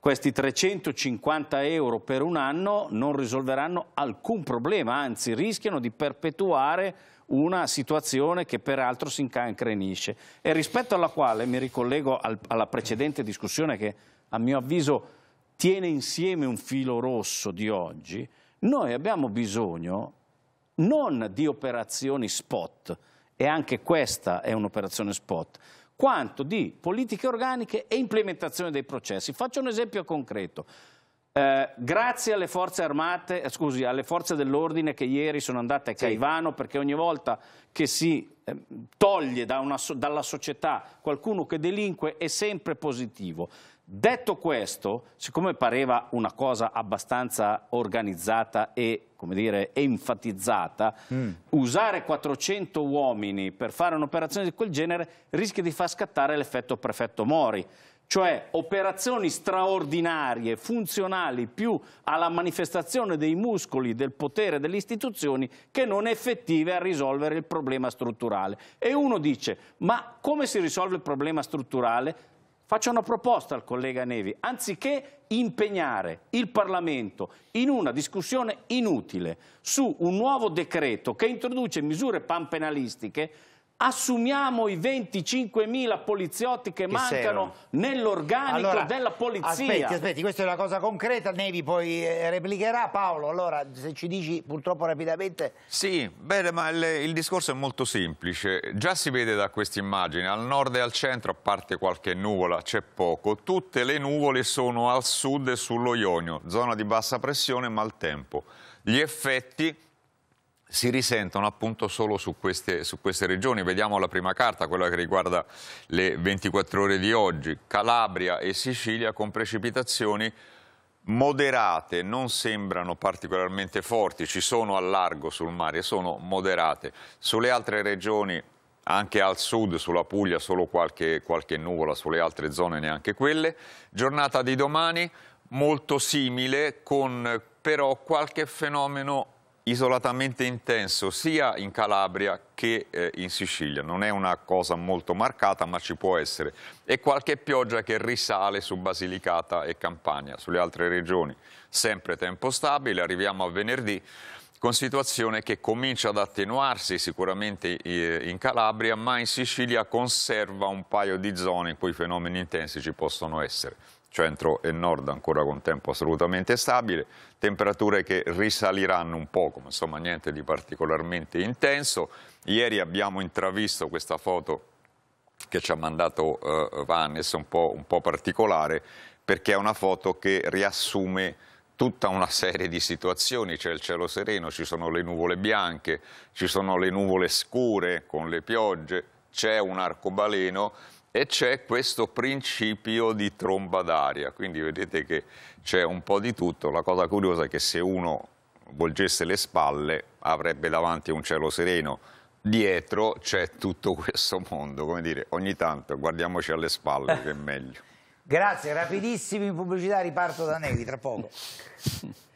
questi 350 euro per un anno non risolveranno alcun problema, anzi rischiano di perpetuare una situazione che peraltro si incancrenisce e rispetto alla quale mi ricollego al, alla precedente discussione che a mio avviso tiene insieme un filo rosso di oggi, noi abbiamo bisogno non di operazioni spot, e anche questa è un'operazione spot, quanto di politiche organiche e implementazione dei processi. Faccio un esempio concreto. Eh, grazie alle forze armate, eh, scusi, alle forze dell'ordine che ieri sono andate a Caivano sì. perché ogni volta che si eh, toglie da una, dalla società qualcuno che delinque è sempre positivo. Detto questo, siccome pareva una cosa abbastanza organizzata e come dire, enfatizzata, mm. usare 400 uomini per fare un'operazione di quel genere rischia di far scattare l'effetto prefetto Mori cioè operazioni straordinarie, funzionali più alla manifestazione dei muscoli del potere delle istituzioni che non effettive a risolvere il problema strutturale. E uno dice, ma come si risolve il problema strutturale? Faccio una proposta al collega Nevi, anziché impegnare il Parlamento in una discussione inutile su un nuovo decreto che introduce misure panpenalistiche, assumiamo i 25.000 poliziotti che, che mancano nell'organico allora, della polizia. Aspetti, aspetti, questa è una cosa concreta, Nevi poi eh, replicherà. Paolo, allora se ci dici purtroppo rapidamente... Sì, bene, ma il, il discorso è molto semplice. Già si vede da queste immagini, al nord e al centro, a parte qualche nuvola, c'è poco. Tutte le nuvole sono al sud e sullo Ionio, zona di bassa pressione e maltempo. Gli effetti si risentono appunto solo su queste, su queste, regioni. Vediamo la prima carta, quella che riguarda le 24 ore di oggi. Calabria e Sicilia con precipitazioni moderate, non sembrano particolarmente forti, ci sono a largo sul mare, sono moderate. Sulle altre regioni, anche al sud, sulla Puglia, solo qualche, qualche nuvola, sulle altre zone neanche quelle. Giornata di domani molto simile con però qualche fenomeno isolatamente intenso sia in Calabria che eh, in Sicilia. Non è una cosa molto marcata, ma ci può essere. E qualche pioggia che risale su Basilicata e Campania. Sulle altre regioni sempre tempo stabile, arriviamo a venerdì con situazione che comincia ad attenuarsi sicuramente eh, in Calabria, ma in Sicilia conserva un paio di zone in cui fenomeni intensi ci possono essere centro e nord ancora con tempo assolutamente stabile, temperature che risaliranno un poco, ma insomma niente di particolarmente intenso. Ieri abbiamo intravisto questa foto che ci ha mandato uh, Vannes, un un po' particolare, perché è una foto che riassume tutta una serie di situazioni, c'è il cielo sereno, ci sono le nuvole bianche, ci sono le nuvole scure con le piogge, c'è un arcobaleno e c'è questo principio di tromba d'aria, quindi vedete che c'è un po' di tutto. La cosa curiosa è che se uno volgesse le spalle avrebbe davanti un cielo sereno, dietro c'è tutto questo mondo, come dire, ogni tanto guardiamoci alle spalle che è meglio. Grazie, rapidissimi in pubblicità, riparto da Nevi tra poco.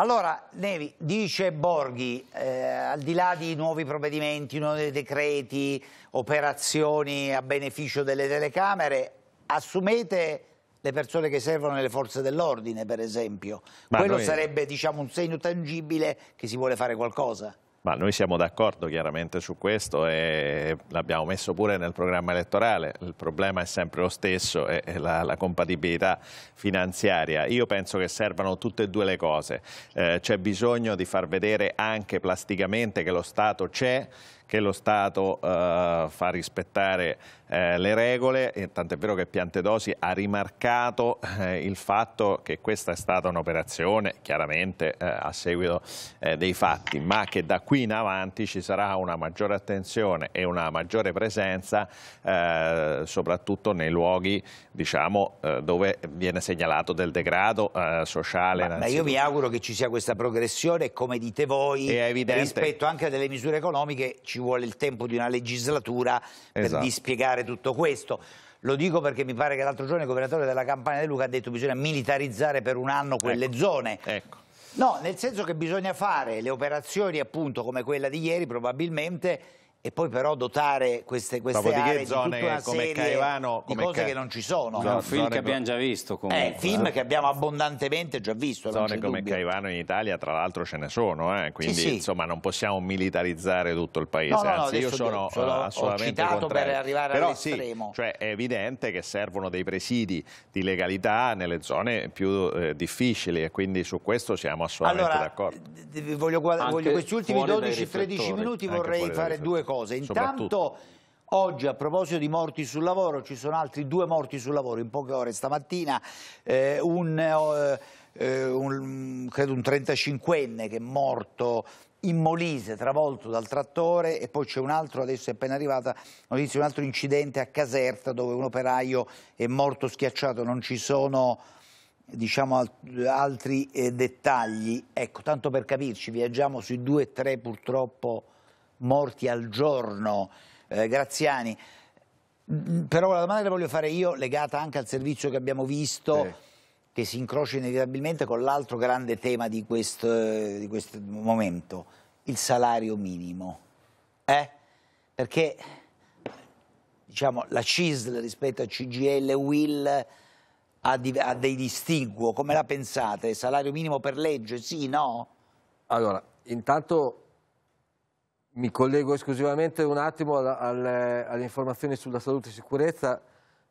Allora, Nevi, dice Borghi, eh, al di là di nuovi provvedimenti, nuovi decreti, operazioni a beneficio delle telecamere, assumete le persone che servono nelle forze dell'ordine, per esempio. Ma Quello noi... sarebbe diciamo, un segno tangibile che si vuole fare qualcosa. Ma noi siamo d'accordo chiaramente su questo e l'abbiamo messo pure nel programma elettorale, il problema è sempre lo stesso, è la, la compatibilità finanziaria. Io penso che servano tutte e due le cose, eh, c'è bisogno di far vedere anche plasticamente che lo Stato c'è, che lo Stato eh, fa rispettare eh, le regole, tant'è vero che Piantedosi ha rimarcato eh, il fatto che questa è stata un'operazione, chiaramente eh, a seguito eh, dei fatti, ma che da qui in avanti ci sarà una maggiore attenzione e una maggiore presenza, eh, soprattutto nei luoghi diciamo, dove viene segnalato del degrado sociale. Ma, ma io mi auguro che ci sia questa progressione, come dite voi, rispetto anche a delle misure economiche ci ci vuole il tempo di una legislatura esatto. per dispiegare tutto questo. Lo dico perché mi pare che l'altro giorno il governatore della Campania di Luca ha detto che bisogna militarizzare per un anno quelle ecco. zone. Ecco. No, nel senso che bisogna fare le operazioni appunto come quella di ieri probabilmente e poi però dotare queste, queste aree zone di tutta una come serie Caivano, come di cose Ca... che non ci sono. È un film che abbiamo già visto eh, comunque. eh, film che abbiamo abbondantemente già visto. Zone come dubbio. Caivano in Italia tra l'altro ce ne sono, eh? quindi sì, sì. insomma non possiamo militarizzare tutto il paese, no, no, no, io sono, sono eh, assolutamente citato contrario. per arrivare però all'estremo. Sì, cioè è evidente che servono dei presidi di legalità nelle zone più eh, difficili e quindi su questo siamo assolutamente allora, d'accordo. Voglio, voglio questi ultimi 12-13 minuti vorrei fare due cose cose. Intanto oggi a proposito di morti sul lavoro ci sono altri due morti sul lavoro in poche ore stamattina, eh, un, eh, eh un, credo un 35enne che è morto in Molise travolto dal trattore e poi c'è un altro, adesso è appena arrivata un altro incidente a Caserta dove un operaio è morto schiacciato, non ci sono diciamo, altri eh, dettagli. Ecco, tanto per capirci, viaggiamo sui due e tre purtroppo morti al giorno, eh, Graziani. Mm, però la domanda che voglio fare io, legata anche al servizio che abbiamo visto, eh. che si incrocia inevitabilmente con l'altro grande tema di questo, eh, di questo momento, il salario minimo. Eh? Perché diciamo, la CISL rispetto a CGL, Will ha, di, ha dei distinguo, come la pensate? Salario minimo per legge, sì, no? Allora, intanto mi collego esclusivamente un attimo alle, alle informazioni sulla salute e sicurezza.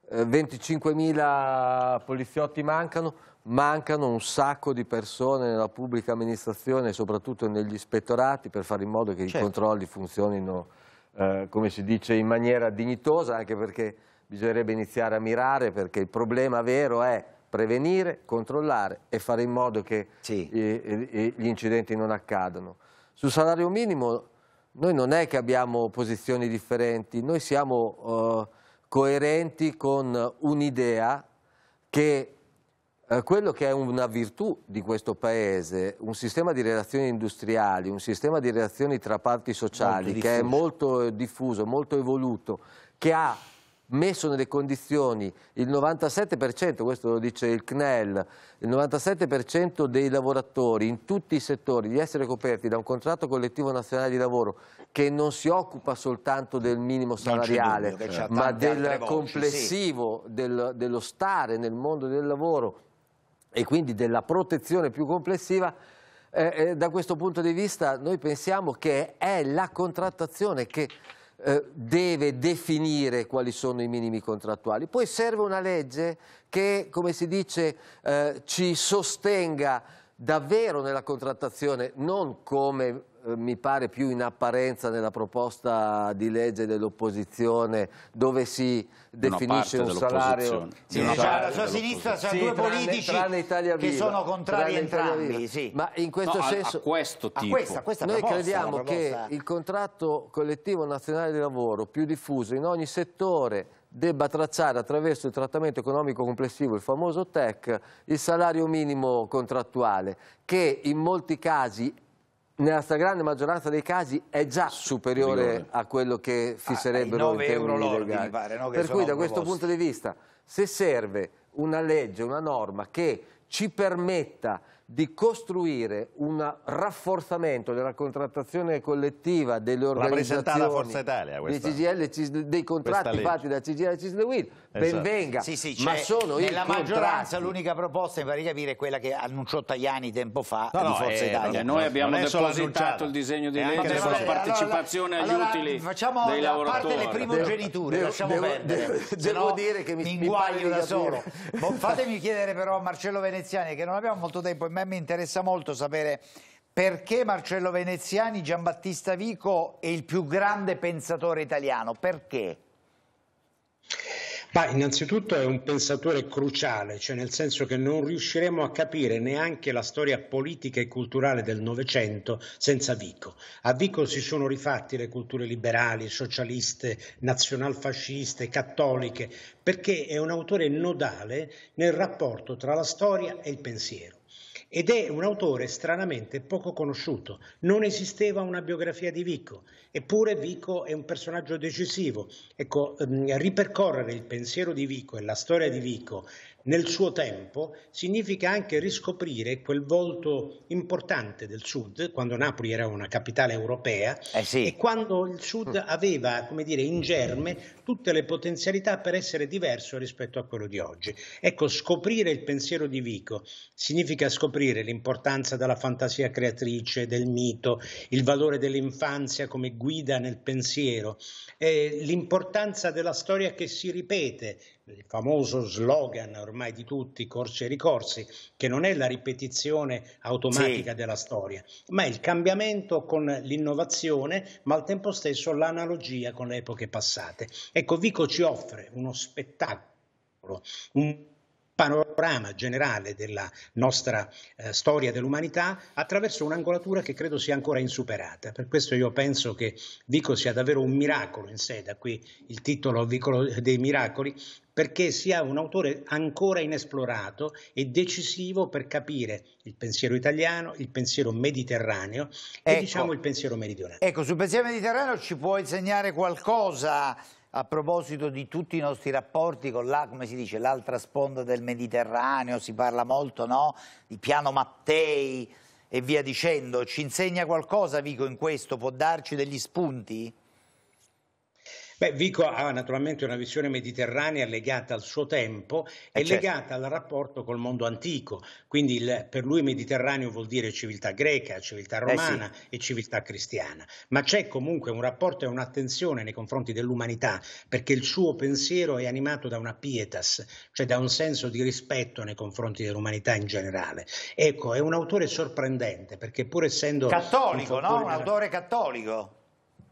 25.000 eh, poliziotti mancano, mancano un sacco di persone nella pubblica amministrazione, soprattutto negli ispettorati, per fare in modo che certo. i controlli funzionino, eh, come si dice, in maniera dignitosa, anche perché bisognerebbe iniziare a mirare, perché il problema vero è prevenire, controllare e fare in modo che sì. i, i, gli incidenti non accadano. Sul salario minimo noi non è che abbiamo posizioni differenti, noi siamo eh, coerenti con un'idea che eh, quello che è una virtù di questo Paese, un sistema di relazioni industriali, un sistema di relazioni tra parti sociali che è molto diffuso, molto evoluto, che ha messo nelle condizioni il 97%, questo lo dice il CNEL, il 97% dei lavoratori in tutti i settori di essere coperti da un contratto collettivo nazionale di lavoro che non si occupa soltanto del minimo salariale, dubbio, certo. cioè, ma del complessivo, sì. del, dello stare nel mondo del lavoro e quindi della protezione più complessiva, eh, eh, da questo punto di vista noi pensiamo che è la contrattazione che eh, deve definire quali sono i minimi contrattuali. Poi serve una legge che, come si dice, eh, ci sostenga davvero nella contrattazione, non come eh, mi pare più in apparenza nella proposta di legge dell'opposizione dove si definisce un salario sì, un cioè diciamo. la sua sinistra c'è sì, due politici tranne, tranne che sono contrari entrambi sì. ma in questo no, senso a, a questo tipo a questa, questa proposta, noi crediamo che il contratto collettivo nazionale di lavoro più diffuso in ogni settore debba tracciare attraverso il trattamento economico complessivo, il famoso TEC, il salario minimo contrattuale, che in molti casi nella stragrande maggioranza dei casi è già superiore, a quello che ah, fisserebbero ah, in termini euro legali. Pare, no? Per cui da questo punto di vista, se serve una legge, una norma che ci permetta di costruire un rafforzamento della contrattazione collettiva delle organizzazioni Italia, questa, dei CGL, dei contratti fatti da CGL e CISLEWIL esatto. benvenga. Sì, sì, ma sono nella maggioranza l'unica proposta, mi pare capire, è quella che annunciò Tajani tempo fa no, di Forza eh, Italia. Noi abbiamo depositato il disegno di eh, legge sulla partecipazione allora, agli utili facciamo dei lavoratori. Facciamo a parte le primogeniture, devo, lasciamo devo, perdere. Devo, devo dire che mi, mi inguaglio da solo. Boh, fatemi chiedere però a Marcello Veneziani, che non abbiamo molto tempo e a me mi interessa molto sapere perché Marcello Veneziani, Giambattista Vico è il più grande pensatore italiano? Perché? Bah, innanzitutto è un pensatore cruciale, cioè nel senso che non riusciremo a capire neanche la storia politica e culturale del Novecento senza Vico. A Vico si sono rifatti le culture liberali, socialiste, nazionalfasciste, cattoliche, perché è un autore nodale nel rapporto tra la storia e il pensiero ed è un autore stranamente poco conosciuto. Non esisteva una biografia di Vico, eppure Vico è un personaggio decisivo. Ecco, ehm, ripercorrere il pensiero di Vico e la storia di Vico nel suo tempo significa anche riscoprire quel volto importante del Sud, quando Napoli era una capitale europea eh sì. e quando il Sud mm. aveva, come dire, in germe tutte le potenzialità per essere diverso rispetto a quello di oggi. Ecco, scoprire il pensiero di Vico significa scoprire l'importanza della fantasia creatrice, del mito, il valore dell'infanzia come guida nel pensiero, eh, l'importanza della storia che si ripete, il famoso slogan ormai di tutti, corsi e ricorsi, che non è la ripetizione automatica sì. della storia, ma è il cambiamento con l'innovazione, ma al tempo stesso l'analogia con le epoche passate. Ecco, Vico ci offre uno spettacolo, un panorama generale della nostra eh, storia dell'umanità attraverso un'angolatura che credo sia ancora insuperata. Per questo io penso che Vico sia davvero un miracolo in sé, da qui il titolo Vicolo dei miracoli, perché sia un autore ancora inesplorato e decisivo per capire il pensiero italiano, il pensiero mediterraneo ecco, e diciamo il pensiero meridionale. Ecco, sul pensiero mediterraneo ci può insegnare qualcosa a proposito di tutti i nostri rapporti con là, come si dice, l'altra sponda del Mediterraneo, si parla molto no? di piano Mattei e via dicendo. Ci insegna qualcosa Vico in questo? Può darci degli spunti? Beh, Vico ha naturalmente una visione mediterranea legata al suo tempo e, eh, certo. legata al rapporto col mondo antico, quindi il, per lui Mediterraneo vuol dire civiltà greca, civiltà romana eh sì. e civiltà cristiana, ma c'è comunque un rapporto e un'attenzione nei confronti dell'umanità perché il suo pensiero è animato da una pietas, cioè da un senso di rispetto nei confronti dell'umanità in generale. Ecco, è un autore sorprendente perché pur essendo... Cattolico, no? Un autore cattolico.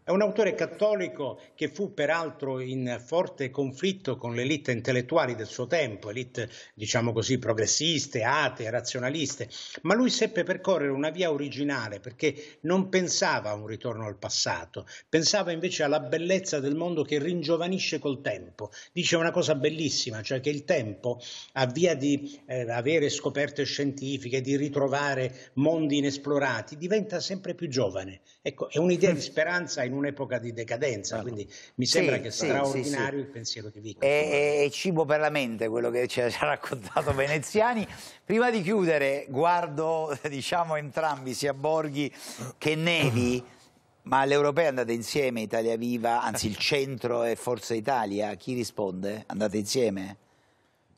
È un autore cattolico che fu peraltro in forte conflitto con le elite intellettuali del suo tempo, elite diciamo così progressiste, atee, razionaliste, ma lui seppe percorrere una via originale perché non pensava a un ritorno al passato, pensava invece alla bellezza del mondo che ringiovanisce col tempo. Dice una cosa bellissima, cioè che il tempo a via di eh, avere scoperte scientifiche, di ritrovare mondi inesplorati, diventa sempre più giovane. Ecco, è un'idea di speranza in un'epoca di decadenza, allora. Certo. quindi mi sembra sì, che sì, straordinario sì, il pensiero di Victor. È, è, cibo per la mente quello che ci ha raccontato Veneziani. Prima di chiudere guardo diciamo entrambi, sia Borghi che Nevi, ma all'Europea andate insieme Italia Viva, anzi il centro è Forza Italia, chi risponde? Andate insieme?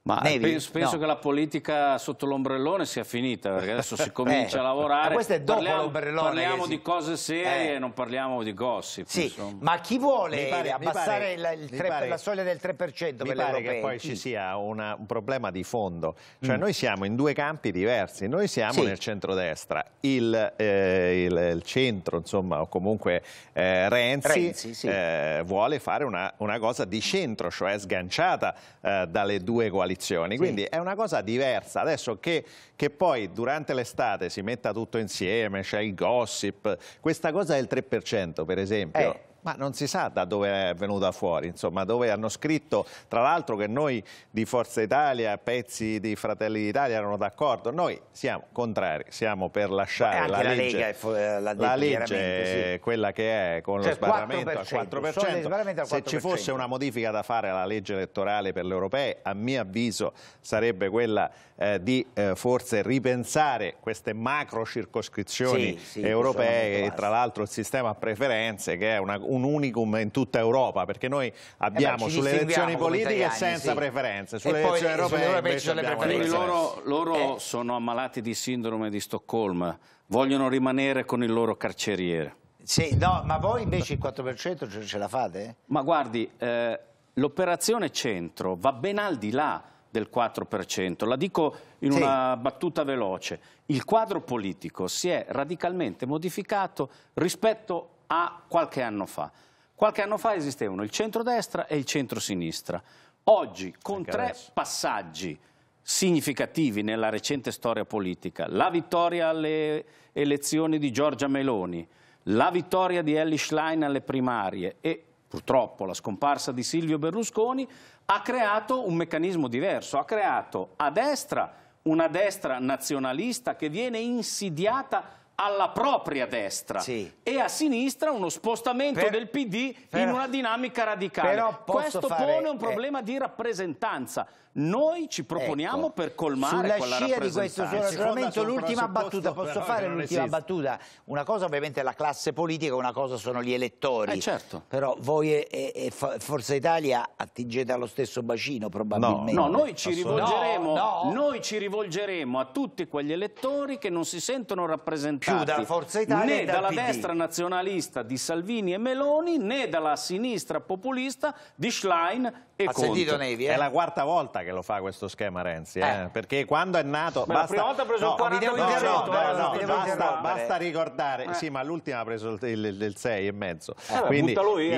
Ma Nevi, penso, penso no. che la politica sotto l'ombrellone sia finita, perché adesso si comincia eh, a lavorare. Ma questo è dopo l'ombrellone. Parliamo si... di cose serie, eh. non parliamo di gossip. Sì, ma chi vuole pare, abbassare mi pare, 3, pare, la, soglia del 3% per mi pare che poi ci sia una, un problema di fondo. Cioè mm. noi siamo in due campi diversi. Noi siamo sì. nel centrodestra. Il, eh, il, il, centro, insomma, o comunque eh, Renzi, Renzi sì. Eh, vuole fare una, una, cosa di centro, cioè sganciata eh, dalle due coalizioni coalizioni, sì. quindi è una cosa diversa. Adesso che, che poi durante l'estate si metta tutto insieme, c'è il gossip, questa cosa del 3% per esempio... Eh ma non si sa da dove è venuta fuori, insomma, dove hanno scritto, tra l'altro che noi di Forza Italia, pezzi di Fratelli d'Italia erano d'accordo, noi siamo contrari, siamo per lasciare la, la legge, eh, la, la legge sì. quella che è con cioè, lo sbarramento 4%, al 4%, sbarramento al 4%, se ci fosse una modifica da fare alla legge elettorale per le europee, a mio avviso sarebbe quella eh, di eh, forse ripensare queste macro circoscrizioni sì, sì, europee e tra l'altro il sistema a preferenze che è una, un unicum in tutta Europa perché noi abbiamo beh, sulle elezioni politiche anni, senza preferenze, sulle poi, elezioni europee, sulle europee invece abbiamo preferenze. Loro, loro eh. sono ammalati di sindrome di Stoccolma, vogliono rimanere con il loro carceriere. Sì, no, ma voi invece il 4% ce, ce la fate? Ma guardi, eh, l'operazione centro va ben al di là del 4%. La dico in sì. una battuta veloce. Il quadro politico si è radicalmente modificato rispetto a qualche anno fa. Qualche anno fa esistevano il centrodestra e il centrosinistra. Oggi, con Anche tre adesso. passaggi significativi nella recente storia politica, la vittoria alle elezioni di Giorgia Meloni, la vittoria di Ellie Schlein alle primarie e purtroppo la scomparsa di Silvio Berlusconi, ha creato un meccanismo diverso, ha creato a destra una destra nazionalista che viene insidiata alla propria destra sì. e a sinistra uno spostamento per, del PD per, in una dinamica radicale. Questo fare, pone un eh, problema eh, di rappresentanza noi ci proponiamo ecco, per colmare sulla scia di questo suo eh, ragionamento l'ultima battuta posso fare l'ultima battuta una cosa ovviamente è la classe politica una cosa sono gli elettori eh, certo. però voi e, e, Forza Italia attingete allo stesso bacino probabilmente no, no, noi, ci rivolgeremo, no, no. noi ci rivolgeremo a tutti quegli elettori che non si sentono rappresentati più da Forza Italia né dal dalla PD. destra nazionalista di Salvini e Meloni né dalla sinistra populista di Schlein e ha Conte sentito Nevi, eh? è la quarta volta che lo fa questo schema Renzi, eh? Eh. perché quando è nato... Ma basta... la prima volta ha preso no, il 40%. Eh, no, no, no, no, basta, basta eh. ricordare, eh. sì ma l'ultima ha preso il, il, il 6 e mezzo, eh, quindi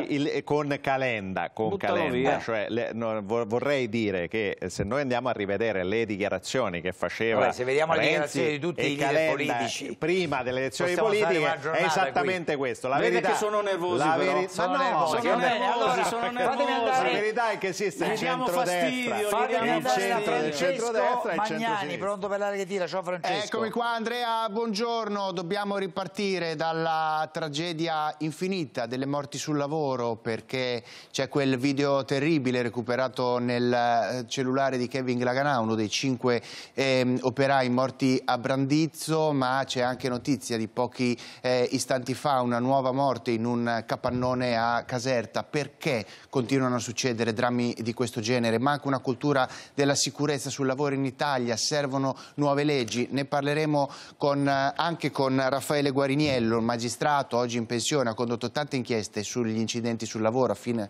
il, con Calenda, con buttalo Calenda cioè, le, no, vorrei dire che se noi andiamo a rivedere le dichiarazioni che faceva Vabbè, se vediamo Renzi le di tutti i Calenda, politici prima delle elezioni politiche è esattamente qui. questo, la Vede verità... che sono nervosi la veri... sono, nervosi, sono nervosi, sono nervosi. La verità è che esiste il centrodestra. Fastidio, dobbiamo andare da Francesco Magnani, pronto per l'area che tira, ciao Francesco. Eccomi qua Andrea, buongiorno, dobbiamo ripartire dalla tragedia infinita delle morti sul lavoro perché c'è quel video terribile recuperato nel eh, cellulare di Kevin Glaganà, uno dei cinque eh, operai morti a Brandizzo, ma c'è anche notizia di pochi eh, istanti fa una nuova morte in un capannone a Caserta. Perché continuano a succedere drammi di questo genere? Manca una cultura misura della sicurezza sul lavoro in Italia, servono nuove leggi, ne parleremo con, eh, anche con Raffaele Guariniello, magistrato oggi in pensione, ha condotto tante inchieste sugli incidenti sul lavoro a fine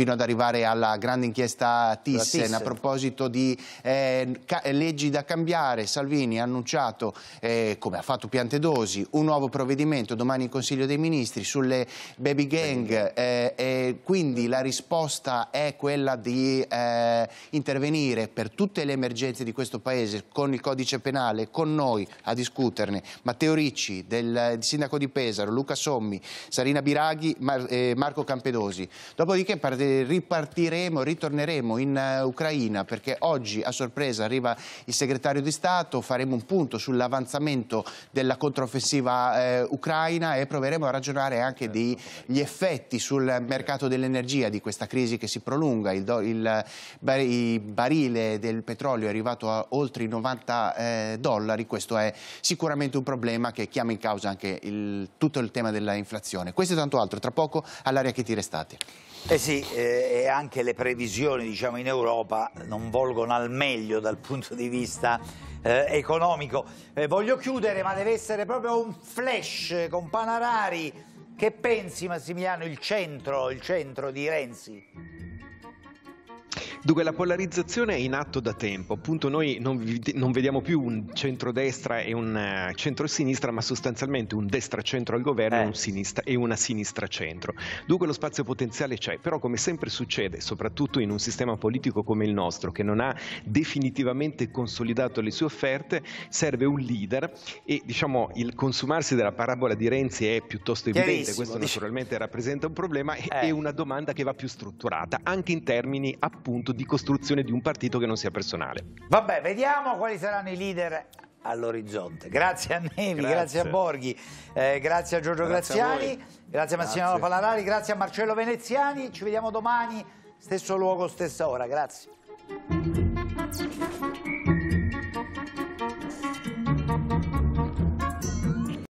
fino ad arrivare alla grande inchiesta Thyssen, Thyssen. a proposito di eh, leggi da cambiare, Salvini ha annunciato, eh, come ha fatto Piantedosi, un nuovo provvedimento domani in Consiglio dei Ministri sulle baby gang, eh, quindi la risposta è quella di eh, intervenire per tutte le emergenze di questo Paese con il codice penale, con noi a discuterne, Matteo Ricci, del, del eh, sindaco di Pesaro, Luca Sommi, Sarina Biraghi, Mar eh, Marco Campedosi. Dopodiché parte ripartiremo, ritorneremo in eh, Ucraina perché oggi a sorpresa arriva il segretario di Stato, faremo un punto sull'avanzamento della controffensiva eh, ucraina e proveremo a ragionare anche certo, degli certo. effetti sul mercato dell'energia di questa crisi che si prolunga. Il, il, il barile del petrolio è arrivato a oltre i 90 eh, dollari, questo è sicuramente un problema che chiama in causa anche il, tutto il tema dell'inflazione. Questo e tanto altro, tra poco all'area che ti restate. Eh sì, eh, e anche le previsioni diciamo, in Europa non volgono al meglio dal punto di vista eh, economico. Eh, voglio chiudere, ma deve essere proprio un flash con Panarari. Che pensi Massimiliano, il centro, il centro di Renzi? Dunque la polarizzazione è in atto da tempo, appunto noi non, non vediamo più un centrodestra e un eh, centro-sinistra, ma sostanzialmente un destra-centro al governo eh. un sinistra, e una sinistra-centro. Dunque lo spazio potenziale c'è, però come sempre succede, soprattutto in un sistema politico come il nostro, che non ha definitivamente consolidato le sue offerte, serve un leader e diciamo il consumarsi della parabola di Renzi è piuttosto evidente, questo naturalmente rappresenta un problema eh. e una domanda che va più strutturata, anche in termini appunto di di costruzione di un partito che non sia personale. Vabbè, vediamo quali saranno i leader all'orizzonte. Grazie a Nevi, grazie, grazie a Borghi, eh, grazie a Giorgio grazie Graziani, a grazie a Massimiliano Pallanari, grazie a Marcello Veneziani. Ci vediamo domani, stesso luogo, stessa ora. Grazie.